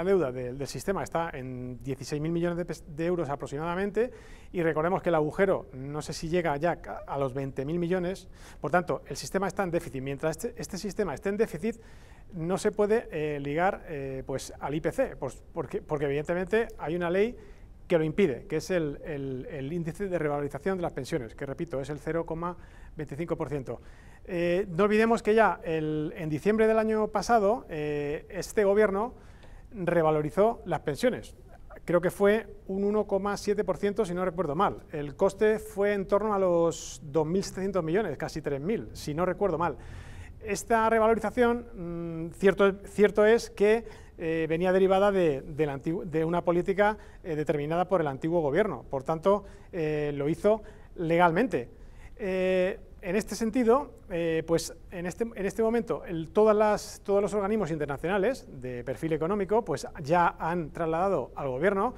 S2: deuda del sistema está en 16.000 millones de, euros aproximadamente y recordemos que el agujero no sé si llega ya a los 20.000 millones, por tanto, el sistema está en déficit. Mientras este, este sistema esté en déficit, no se puede eh, ligar pues, al IPC, pues, porque, porque evidentemente hay una ley que lo impide, que es el, índice de revalorización de las pensiones, que repito, es el 0,25%. Eh, no olvidemos que ya en diciembre del año pasado eh, este gobierno revalorizó las pensiones. Creo que fue un 1,7%, si no recuerdo mal. El coste fue en torno a los 2.700 millones, casi 3.000, si no recuerdo mal. Esta revalorización, mm, cierto es que eh, venía derivada de, una política eh, determinada por el antiguo gobierno. Por tanto, eh, lo hizo legalmente. en este sentido, pues en este, este momento todos los organismos internacionales de perfil económico pues ya han trasladado al gobierno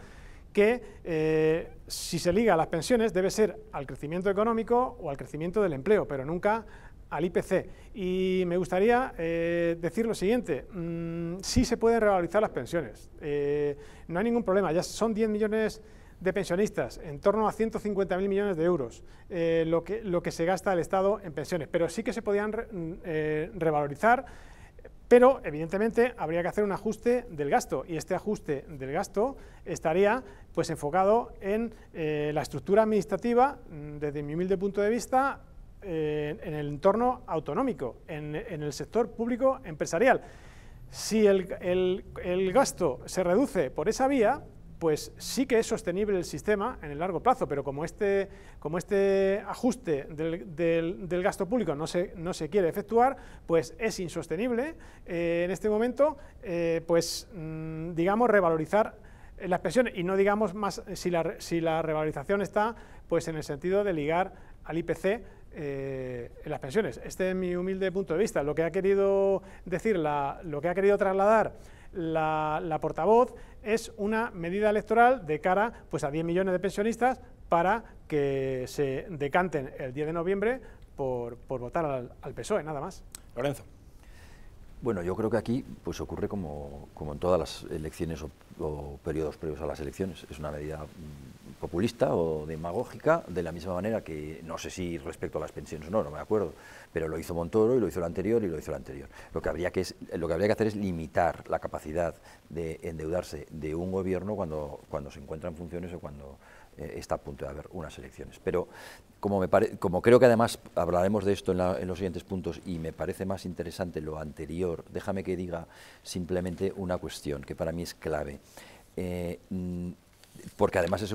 S2: que si se liga a las pensiones debe ser al crecimiento económico o al crecimiento del empleo, pero nunca al IPC. Y me gustaría eh, decir lo siguiente, mm, sí se pueden revalorizar las pensiones, eh, no hay ningún problema, ya son 10 millones de pensionistas, en torno a 150.000 millones de euros, eh, lo, que, se gasta el Estado en pensiones, pero sí que se podrían mm, revalorizar, pero evidentemente habría que hacer un ajuste del gasto y este ajuste del gasto estaría pues enfocado en la estructura administrativa, mm, desde mi humilde punto de vista, eh, en el entorno autonómico, en, el sector público empresarial. Si el, gasto se reduce por esa vía, pues sí que es sostenible el sistema en el largo plazo, pero como este, como este ajuste del, gasto público no se, quiere efectuar, pues es insostenible eh, en este momento, eh, pues mm, digamos revalorizar las pensiones y no digamos más si la, si la revalorización está pues en el sentido de ligar al IPC eh, en las pensiones. Este es mi humilde punto de vista. Lo que ha querido decir, lo que ha querido trasladar la, portavoz es una medida electoral de cara pues, a 10 millones de pensionistas para que se decanten el 10 de noviembre por, votar al, PSOE, nada más.
S5: Lorenzo. Bueno, yo creo que aquí pues ocurre como, como en todas las elecciones o periodos previos a las elecciones. Es una medida mm, populista o demagógica, de la misma manera que, no sé si respecto a las pensiones o no, no me acuerdo, pero lo hizo Montoro y lo hizo el anterior y lo hizo el anterior. Lo que habría que, es, lo que, que hacer es limitar la capacidad de endeudarse de un gobierno cuando, cuando se encuentra en funciones o cuando eh, está a punto de haber unas elecciones. Pero como, me como creo que además hablaremos de esto en, los siguientes puntos y me parece más interesante lo anterior, déjame que diga simplemente una cuestión que para mí es clave. Eh, porque además es,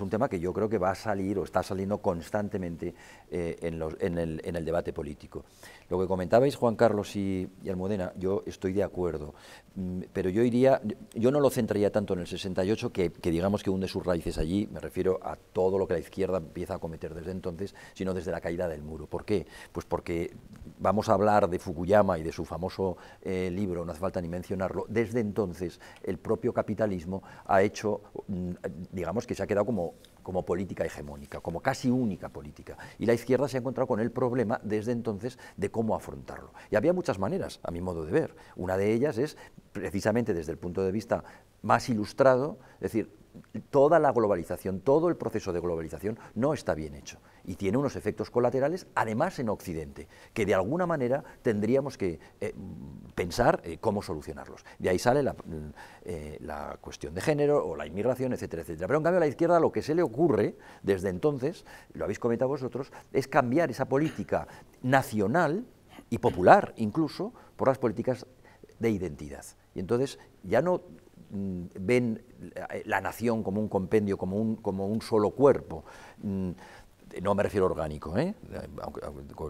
S5: un, tema que yo creo que va a salir o está saliendo constantemente eh, en, el, debate político. Lo que comentabais, Juan Carlos y, Almodena, Almudena, yo estoy de acuerdo, mm, pero yo iría, yo no lo centraría tanto en el 68, que, digamos que hunde sus raíces allí, me refiero a todo lo que la izquierda empieza a cometer desde entonces, sino desde la caída del muro. ¿Por qué? Pues porque vamos a hablar de Fukuyama y de su famoso eh, libro, no hace falta ni mencionarlo, desde entonces el propio capitalismo ha hecho, mm, digamos que se ha quedado como como política hegemónica, como casi única política. Y la izquierda se ha encontrado con el problema desde entonces de cómo afrontarlo. Y había muchas maneras, a mi modo de ver. Una de ellas es, precisamente desde el punto de vista más ilustrado, es decir, toda la globalización, todo el proceso de globalización no está bien hecho y tiene unos efectos colaterales, además en Occidente, que de alguna manera tendríamos que eh, pensar eh, cómo solucionarlos. De ahí sale la, mm, eh, la, cuestión de género o la inmigración, etcétera, etcétera. Pero en cambio a la izquierda lo que se le ocurre desde entonces, lo habéis comentado vosotros, es cambiar esa política nacional y popular incluso por las políticas de identidad. Y entonces ya no mm, ven la nación como un compendio, como un, como un solo cuerpo, mm, no me refiero orgánico, ¿eh?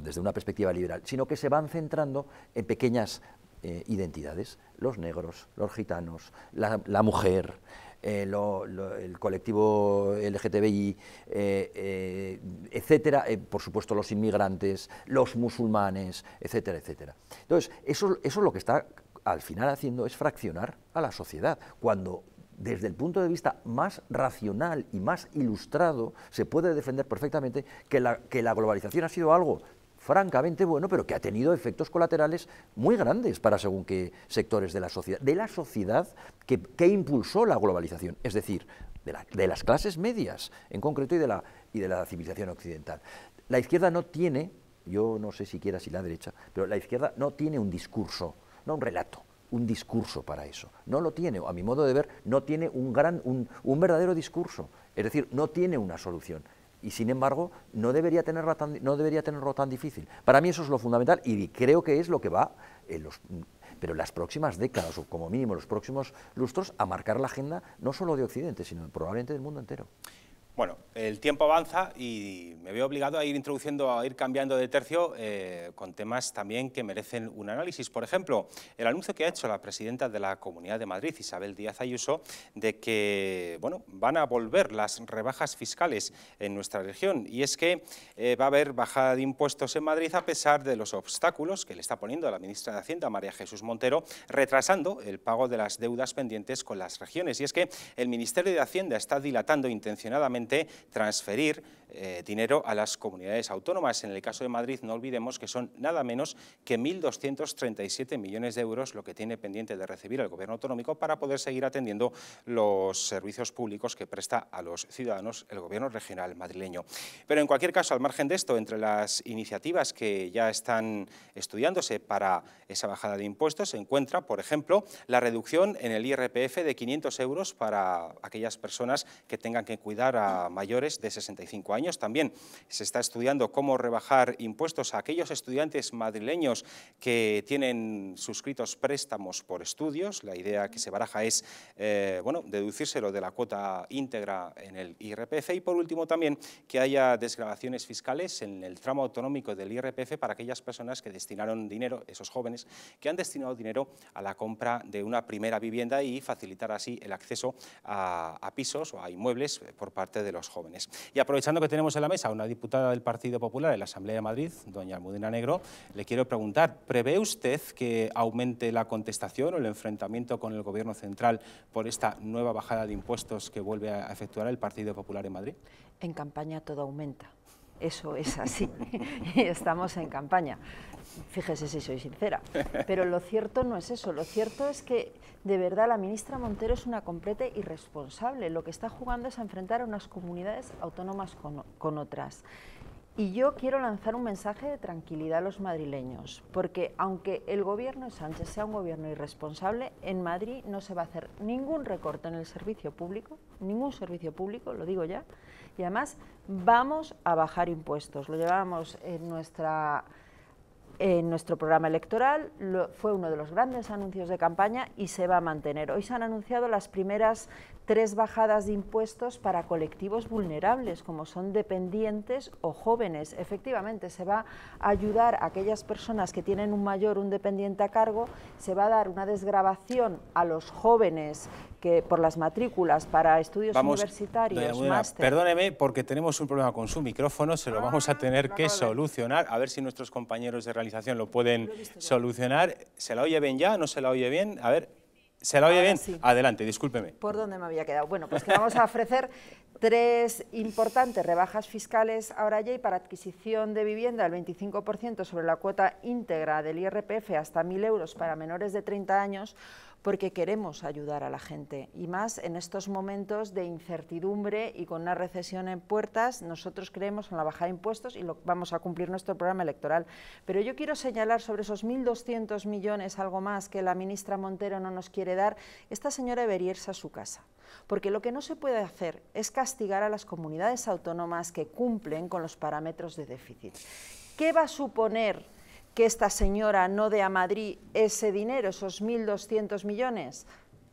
S5: desde una perspectiva liberal, sino que se van centrando en pequeñas eh, identidades, los negros, los gitanos, la, mujer, eh, el colectivo LGTBI, etcétera, por supuesto los inmigrantes, los musulmanes, etcétera, etcétera. Entonces, eso, eso es lo que está al final haciendo es fraccionar a la sociedad. Cuando desde el punto de vista más racional y más ilustrado, se puede defender perfectamente que la, globalización ha sido algo francamente bueno, pero que ha tenido efectos colaterales muy grandes para según qué sectores de la sociedad, de la sociedad que, impulsó la globalización, es decir, de, las clases medias en concreto y de la civilización occidental. La izquierda no tiene, yo no sé siquiera si la derecha, pero la izquierda no tiene un discurso, no un relato, un discurso para eso. No lo tiene, a mi modo de ver, no tiene un, gran, un, un verdadero discurso. Es decir, no tiene una solución y sin embargo no debería, tenerla no debería tenerlo tan difícil. Para mí eso es lo fundamental y creo que es lo que va en los, pero en las próximas décadas o como mínimo los próximos lustros a marcar la agenda no solo de Occidente, sino probablemente del mundo entero.
S1: Bueno, el tiempo avanza y me veo obligado a ir introduciendo, a ir cambiando de tercio eh, con temas también que merecen un análisis. Por ejemplo, el anuncio que ha hecho la presidenta de la Comunidad de Madrid, Isabel Díaz Ayuso, de que bueno, van a volver las rebajas fiscales en nuestra región. Y es que eh, va a haber bajada de impuestos en Madrid a pesar de los obstáculos que le está poniendo la ministra de Hacienda, María Jesús Montero, retrasando el pago de las deudas pendientes con las regiones. Y es que el Ministerio de Hacienda está dilatando intencionadamente transferir eh, dinero a las comunidades autónomas. En el caso de Madrid no olvidemos que son nada menos que 1.237 millones de euros lo que tiene pendiente de recibir el gobierno autonómico para poder seguir atendiendo los servicios públicos que presta a los ciudadanos el gobierno regional madrileño. Pero en cualquier caso, al margen de esto, entre las iniciativas que ya están estudiándose para esa bajada de impuestos se encuentra, por ejemplo, la reducción en el IRPF de 500 euros para aquellas personas que tengan que cuidar a mayores de 65 años también se está estudiando cómo rebajar impuestos a aquellos estudiantes madrileños que tienen suscritos préstamos por estudios. La idea que se baraja es eh, bueno, deducírselo de la cuota íntegra en el IRPF. Y por último también que haya desgrabaciones fiscales en el tramo autonómico del IRPF para aquellas personas que destinaron dinero, esos jóvenes, que han destinado dinero a la compra de una primera vivienda y facilitar así el acceso a, pisos o a inmuebles eh, por parte de los jóvenes. Y aprovechando que tenemos en la mesa a una diputada del Partido Popular en la Asamblea de Madrid, doña Almudena Negro, le quiero preguntar, ¿prevé usted que aumente la contestación o el enfrentamiento con el Gobierno central por
S3: esta nueva bajada de impuestos que vuelve a efectuar el Partido Popular en Madrid? En campaña todo aumenta. Eso es así. [LAUGHS] Estamos en campaña. Fíjese si soy sincera. Pero lo cierto no es eso. Lo cierto es que de verdad la ministra Montero es una completa irresponsable. Lo que está jugando es enfrentar a unas comunidades autónomas con, con otras. Y yo quiero lanzar un mensaje de tranquilidad a los madrileños, porque aunque el gobierno de Sánchez sea un gobierno irresponsable, en Madrid no se va a hacer ningún recorte en el servicio público, ningún servicio público, lo digo ya, y además vamos a bajar impuestos. Lo llevábamos en nuestra en nuestro programa electoral, fue uno de los grandes anuncios de campaña y se va a mantener. Hoy se han anunciado las primeras tres bajadas de impuestos para colectivos vulnerables, como son dependientes o jóvenes. Efectivamente, se va a ayudar a aquellas personas que tienen un mayor, un dependiente a cargo, se va a dar una desgrabación a los jóvenes que por las matrículas para estudios universitarios,
S1: Perdóneme, porque tenemos un problema con su micrófono, se lo vamos a ah, tener que solucionar, a ver si nuestros compañeros de realización lo pueden solucionar. ¿Se la oye bien ya? ¿No se la oye bien? A ver... ¿Se la oye bien? Adelante, discúlpeme.
S3: ¿Por dónde me había quedado? Bueno, pues que vamos a ofrecer tres importantes rebajas fiscales ahora ya y para adquisición de vivienda el 25% sobre la cuota íntegra del IRPF hasta 1.000 euros para menores de 30 años, porque queremos ayudar a la gente y más en estos momentos de incertidumbre y con una recesión en puertas, nosotros creemos en la bajada de impuestos y lo, vamos a cumplir nuestro programa electoral. Pero yo quiero señalar sobre esos 1.200 millones, algo más que la ministra Montero no nos quiere dar, esta señora debería irse a su casa, porque lo que no se puede hacer es castigar a las comunidades autónomas que cumplen con los parámetros de déficit. ¿Qué va a suponer que esta señora no dé a Madrid ese dinero, esos 1.200 millones?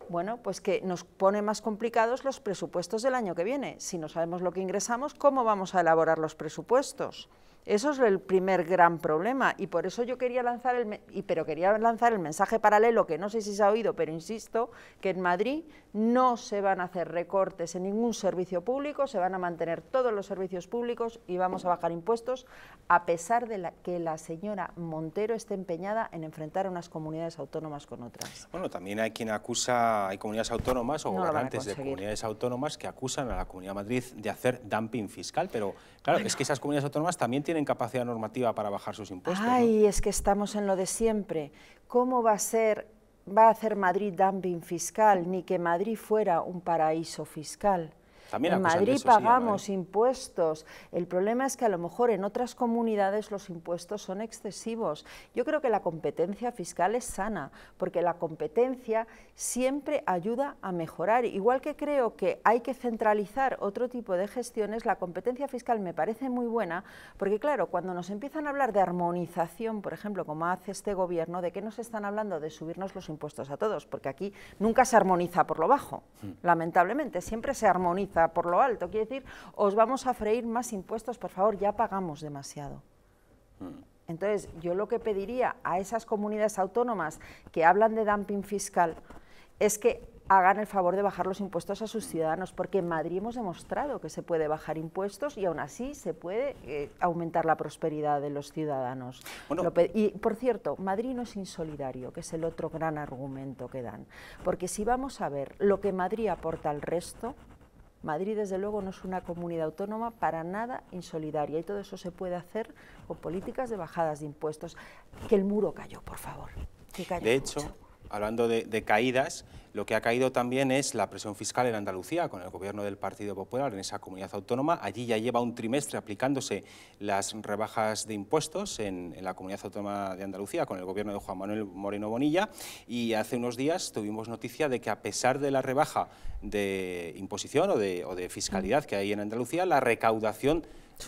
S3: Bueno, pues que nos pone más complicados los presupuestos del año que viene. Si no sabemos lo que ingresamos, ¿cómo vamos a elaborar los presupuestos? Eso es el primer gran problema y por eso yo quería lanzar el, y, pero quería lanzar el mensaje paralelo, que no sé si se ha oído, pero insisto, que en Madrid no se van a hacer recortes en ningún servicio público, se van a mantener todos los servicios públicos y vamos a bajar impuestos, a pesar de que la señora Montero esté empeñada en enfrentar a unas comunidades autónomas con otras.
S1: Bueno, también hay quien acusa, hay comunidades autónomas o gobernantes de comunidades autónomas que acusan a la Comunidad de Madrid de hacer dumping fiscal, pero Claro, es que esas comunidades autónomas también tienen capacidad normativa para bajar sus impuestos.
S3: Ay, es que estamos en lo de siempre. ¿Cómo va a ser va a hacer Madrid dumping fiscal, ni que Madrid fuera un paraíso fiscal en Madrid pagamos ¿eh? impuestos. El problema es que a lo mejor en otras comunidades los impuestos son excesivos. Yo creo que la competencia fiscal es sana, porque la competencia siempre ayuda a mejorar. Igual que creo que hay que centralizar otro tipo de gestiones, la competencia fiscal me parece muy buena, porque claro, cuando nos empiezan a hablar de armonización, por ejemplo, como hace este gobierno, ¿de qué nos están hablando? De subirnos los impuestos a todos, porque aquí nunca se armoniza por lo bajo, mm. lamentablemente, siempre se armoniza por lo alto. Quiere decir, os vamos a freír más impuestos, por favor, ya pagamos demasiado. Mm. Entonces, yo lo que pediría a esas comunidades autónomas que hablan de dumping fiscal es que hagan el favor de bajar los impuestos a sus ciudadanos, porque en Madrid hemos demostrado que se puede bajar impuestos y aún así se puede eh, aumentar la prosperidad de los ciudadanos. y por cierto, Madrid no es insolidario, que es el otro gran argumento que dan, porque si vamos a ver lo que Madrid aporta al resto, Madrid, desde luego, no es una comunidad autónoma para nada insolidaria y todo eso se puede hacer con políticas de bajadas de impuestos. Que el muro cayó, por favor.
S1: de hecho, hablando de, caídas, lo que ha caído también es la presión fiscal en Andalucía, con el gobierno del Partido Popular en esa comunidad autónoma. Allí ya lleva un trimestre aplicándose las rebajas de impuestos en, la comunidad autónoma de Andalucía, con el gobierno de Juan Manuel Moreno Bonilla. Y hace unos días tuvimos noticia de que a pesar de la rebaja de imposición de, o de fiscalidad que hay en Andalucía, la recaudación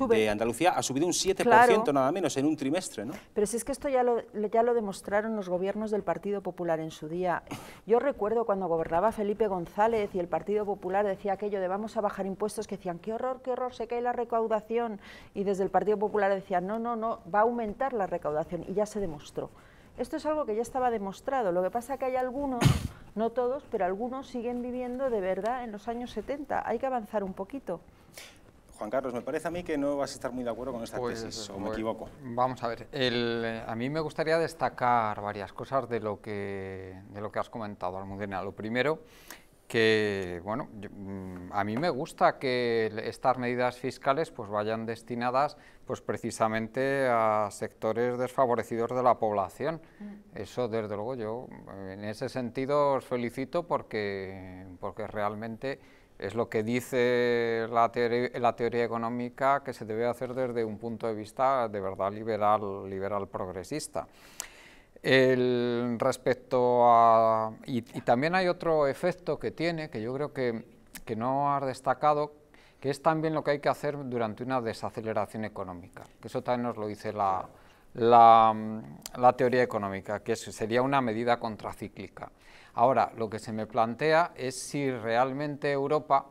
S1: de Andalucía ha subido un 7% nada menos en un trimestre. ¿no?
S3: Pero si es que esto ya lo, ya lo demostraron los gobiernos del Partido Popular en su día. Yo recuerdo cuando gobernaba Felipe González y el Partido Popular decía aquello de vamos a bajar impuestos, que decían, qué horror, qué horror, se cae la recaudación. Y desde el Partido Popular decían, no, no, no, va a aumentar la recaudación. Y ya se demostró. Esto es algo que ya estaba demostrado. Lo que pasa es que hay algunos, no todos, pero algunos siguen viviendo de verdad en los años 70. Hay que avanzar un poquito.
S1: Juan Carlos, me parece a mí que no vas a estar muy de acuerdo con esta pues tesis, o me pues equivoco. Vamos a
S4: ver, a mí me gustaría destacar varias cosas de lo que, de lo que has comentado, Almudena. Lo primero, que bueno, mm, a mí me gusta que estas medidas fiscales pues vayan destinadas pues precisamente a sectores desfavorecidos de la población. Mm. Eso desde luego yo en ese sentido os felicito porque porque realmente es lo que dice la, teoría, económica que se debe hacer desde un punto de vista de verdad liberal, liberal progresista. respecto a... Y, también hay otro efecto que tiene, que yo creo que, no has destacado, que es también lo que hay que hacer durante una desaceleración económica, que eso también nos lo dice la teoría económica, que sería una medida contracíclica. Ahora, lo que se me plantea es si realmente Europa,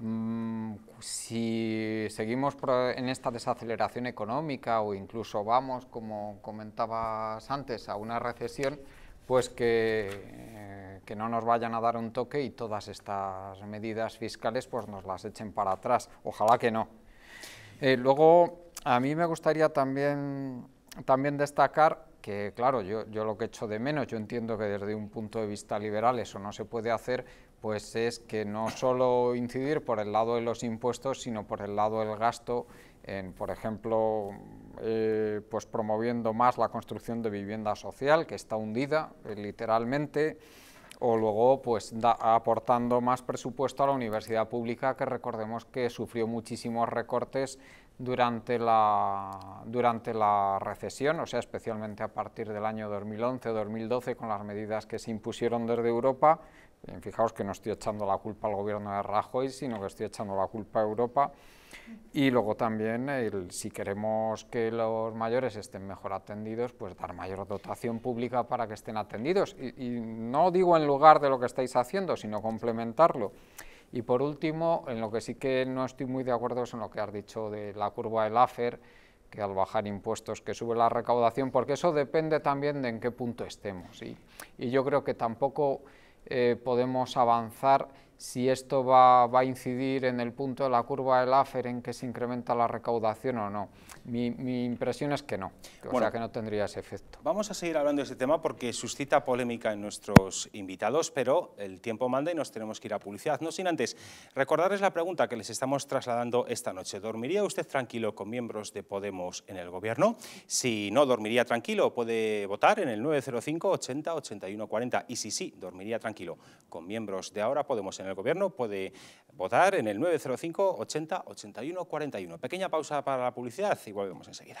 S4: mm, si seguimos en esta desaceleración económica o incluso vamos, como comentabas antes, a una recesión, pues que, eh, que, no nos vayan a dar un toque y todas estas medidas fiscales pues nos las echen para atrás. Ojalá que no. Eh, luego, a mí me gustaría también, también destacar que claro, yo, lo que echo de menos, yo entiendo que desde un punto de vista liberal eso no se puede hacer, pues es que no solo incidir por el lado de los impuestos, sino por el lado del gasto, en, por ejemplo, eh, pues promoviendo más la construcción de vivienda social, que está hundida eh, literalmente, o luego pues aportando más presupuesto a la universidad pública, que recordemos que sufrió muchísimos recortes durante la, durante la recesión, o sea, especialmente a partir del año 2011-2012 con las medidas que se impusieron desde Europa. Eh, fijaos que no estoy echando la culpa al gobierno de Rajoy, sino que estoy echando la culpa a Europa. Y luego también, el, si queremos que los mayores estén mejor atendidos, pues dar mayor dotación pública para que estén atendidos. Y, y no digo en lugar de lo que estáis haciendo, sino complementarlo. Y por último, en lo que sí que no estoy muy de acuerdo es en lo que has dicho de la curva del AFER, que al bajar impuestos que sube la recaudación, porque eso depende también de en qué punto estemos. Y, yo creo que tampoco eh, podemos avanzar si esto va, va, a incidir en el punto de la curva del AFER en que se incrementa la recaudación o no. Mi, impresión es que no, o sea que no tendría ese efecto.
S1: Vamos a seguir hablando de este tema porque suscita polémica en nuestros invitados, pero el tiempo manda y nos tenemos que ir a publicidad. No sin antes recordarles la pregunta que les estamos trasladando esta noche. ¿Dormiría usted tranquilo con miembros de Podemos en el gobierno? Si no dormiría tranquilo, puede votar en el 905 80 81 40. Y si sí, dormiría tranquilo con miembros de ahora Podemos en el gobierno, puede votar en el 905 80 81 41. Pequeña pausa para la publicidad y volvemos enseguida.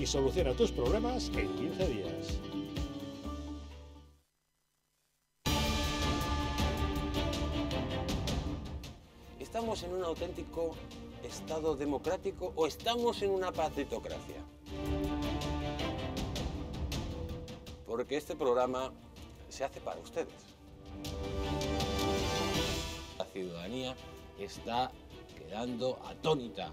S9: y soluciona tus problemas en 15 días.
S10: ¿Estamos en un auténtico Estado democrático o estamos en una patitocracia? Porque este programa se hace para ustedes. La ciudadanía está quedando atónita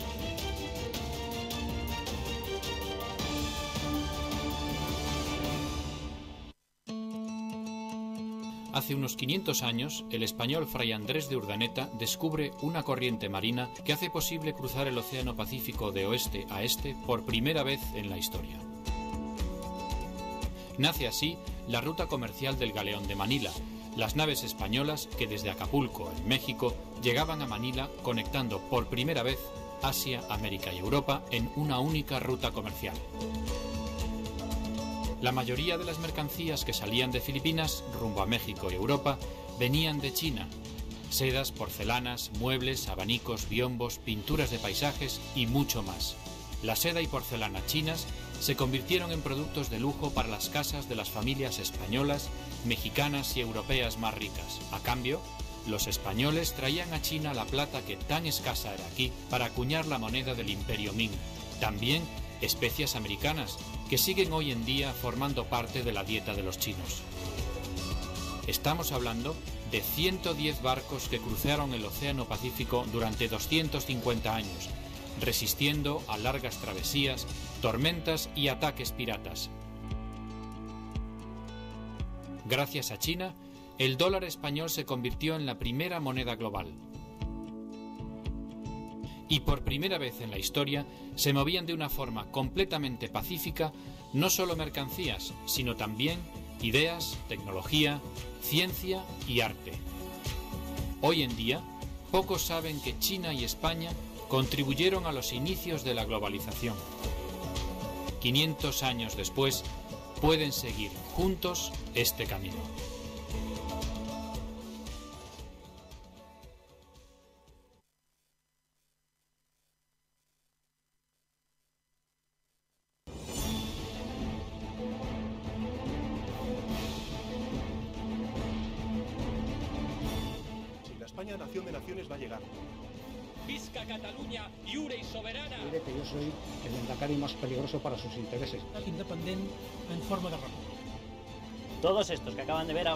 S7: Hace unos 500 años, el español Fray Andrés de Urdaneta descubre una corriente marina que hace posible cruzar el Océano Pacífico de oeste a este por primera vez en la historia. Nace así la ruta comercial del Galeón de Manila, las naves españolas que desde Acapulco, en México, llegaban a Manila conectando por primera vez Asia, América y Europa en una única ruta comercial. La mayoría de las mercancías que salían de Filipinas rumbo a México y Europa venían de China. Sedas, porcelanas, muebles, abanicos, biombos, pinturas de paisajes y mucho más. La seda y porcelana chinas se convirtieron en productos de lujo para las casas de las familias españolas, mexicanas y europeas más ricas. A cambio, los españoles traían a China la plata que tan escasa era aquí para acuñar la moneda del imperio Ming. También especias americanas, que siguen hoy en día formando parte de la dieta de los chinos. Estamos hablando de 110 barcos que cruzaron el Océano Pacífico durante 250 años, resistiendo a largas travesías, tormentas y ataques piratas. Gracias a China, el dólar español se convirtió en la primera moneda global y por primera vez en la historia se movían de una forma completamente pacífica no solo mercancías, sino también ideas, tecnología, ciencia y arte. Hoy en día, pocos saben que China y España contribuyeron a los inicios de la globalización. 500 años después, pueden seguir juntos este camino.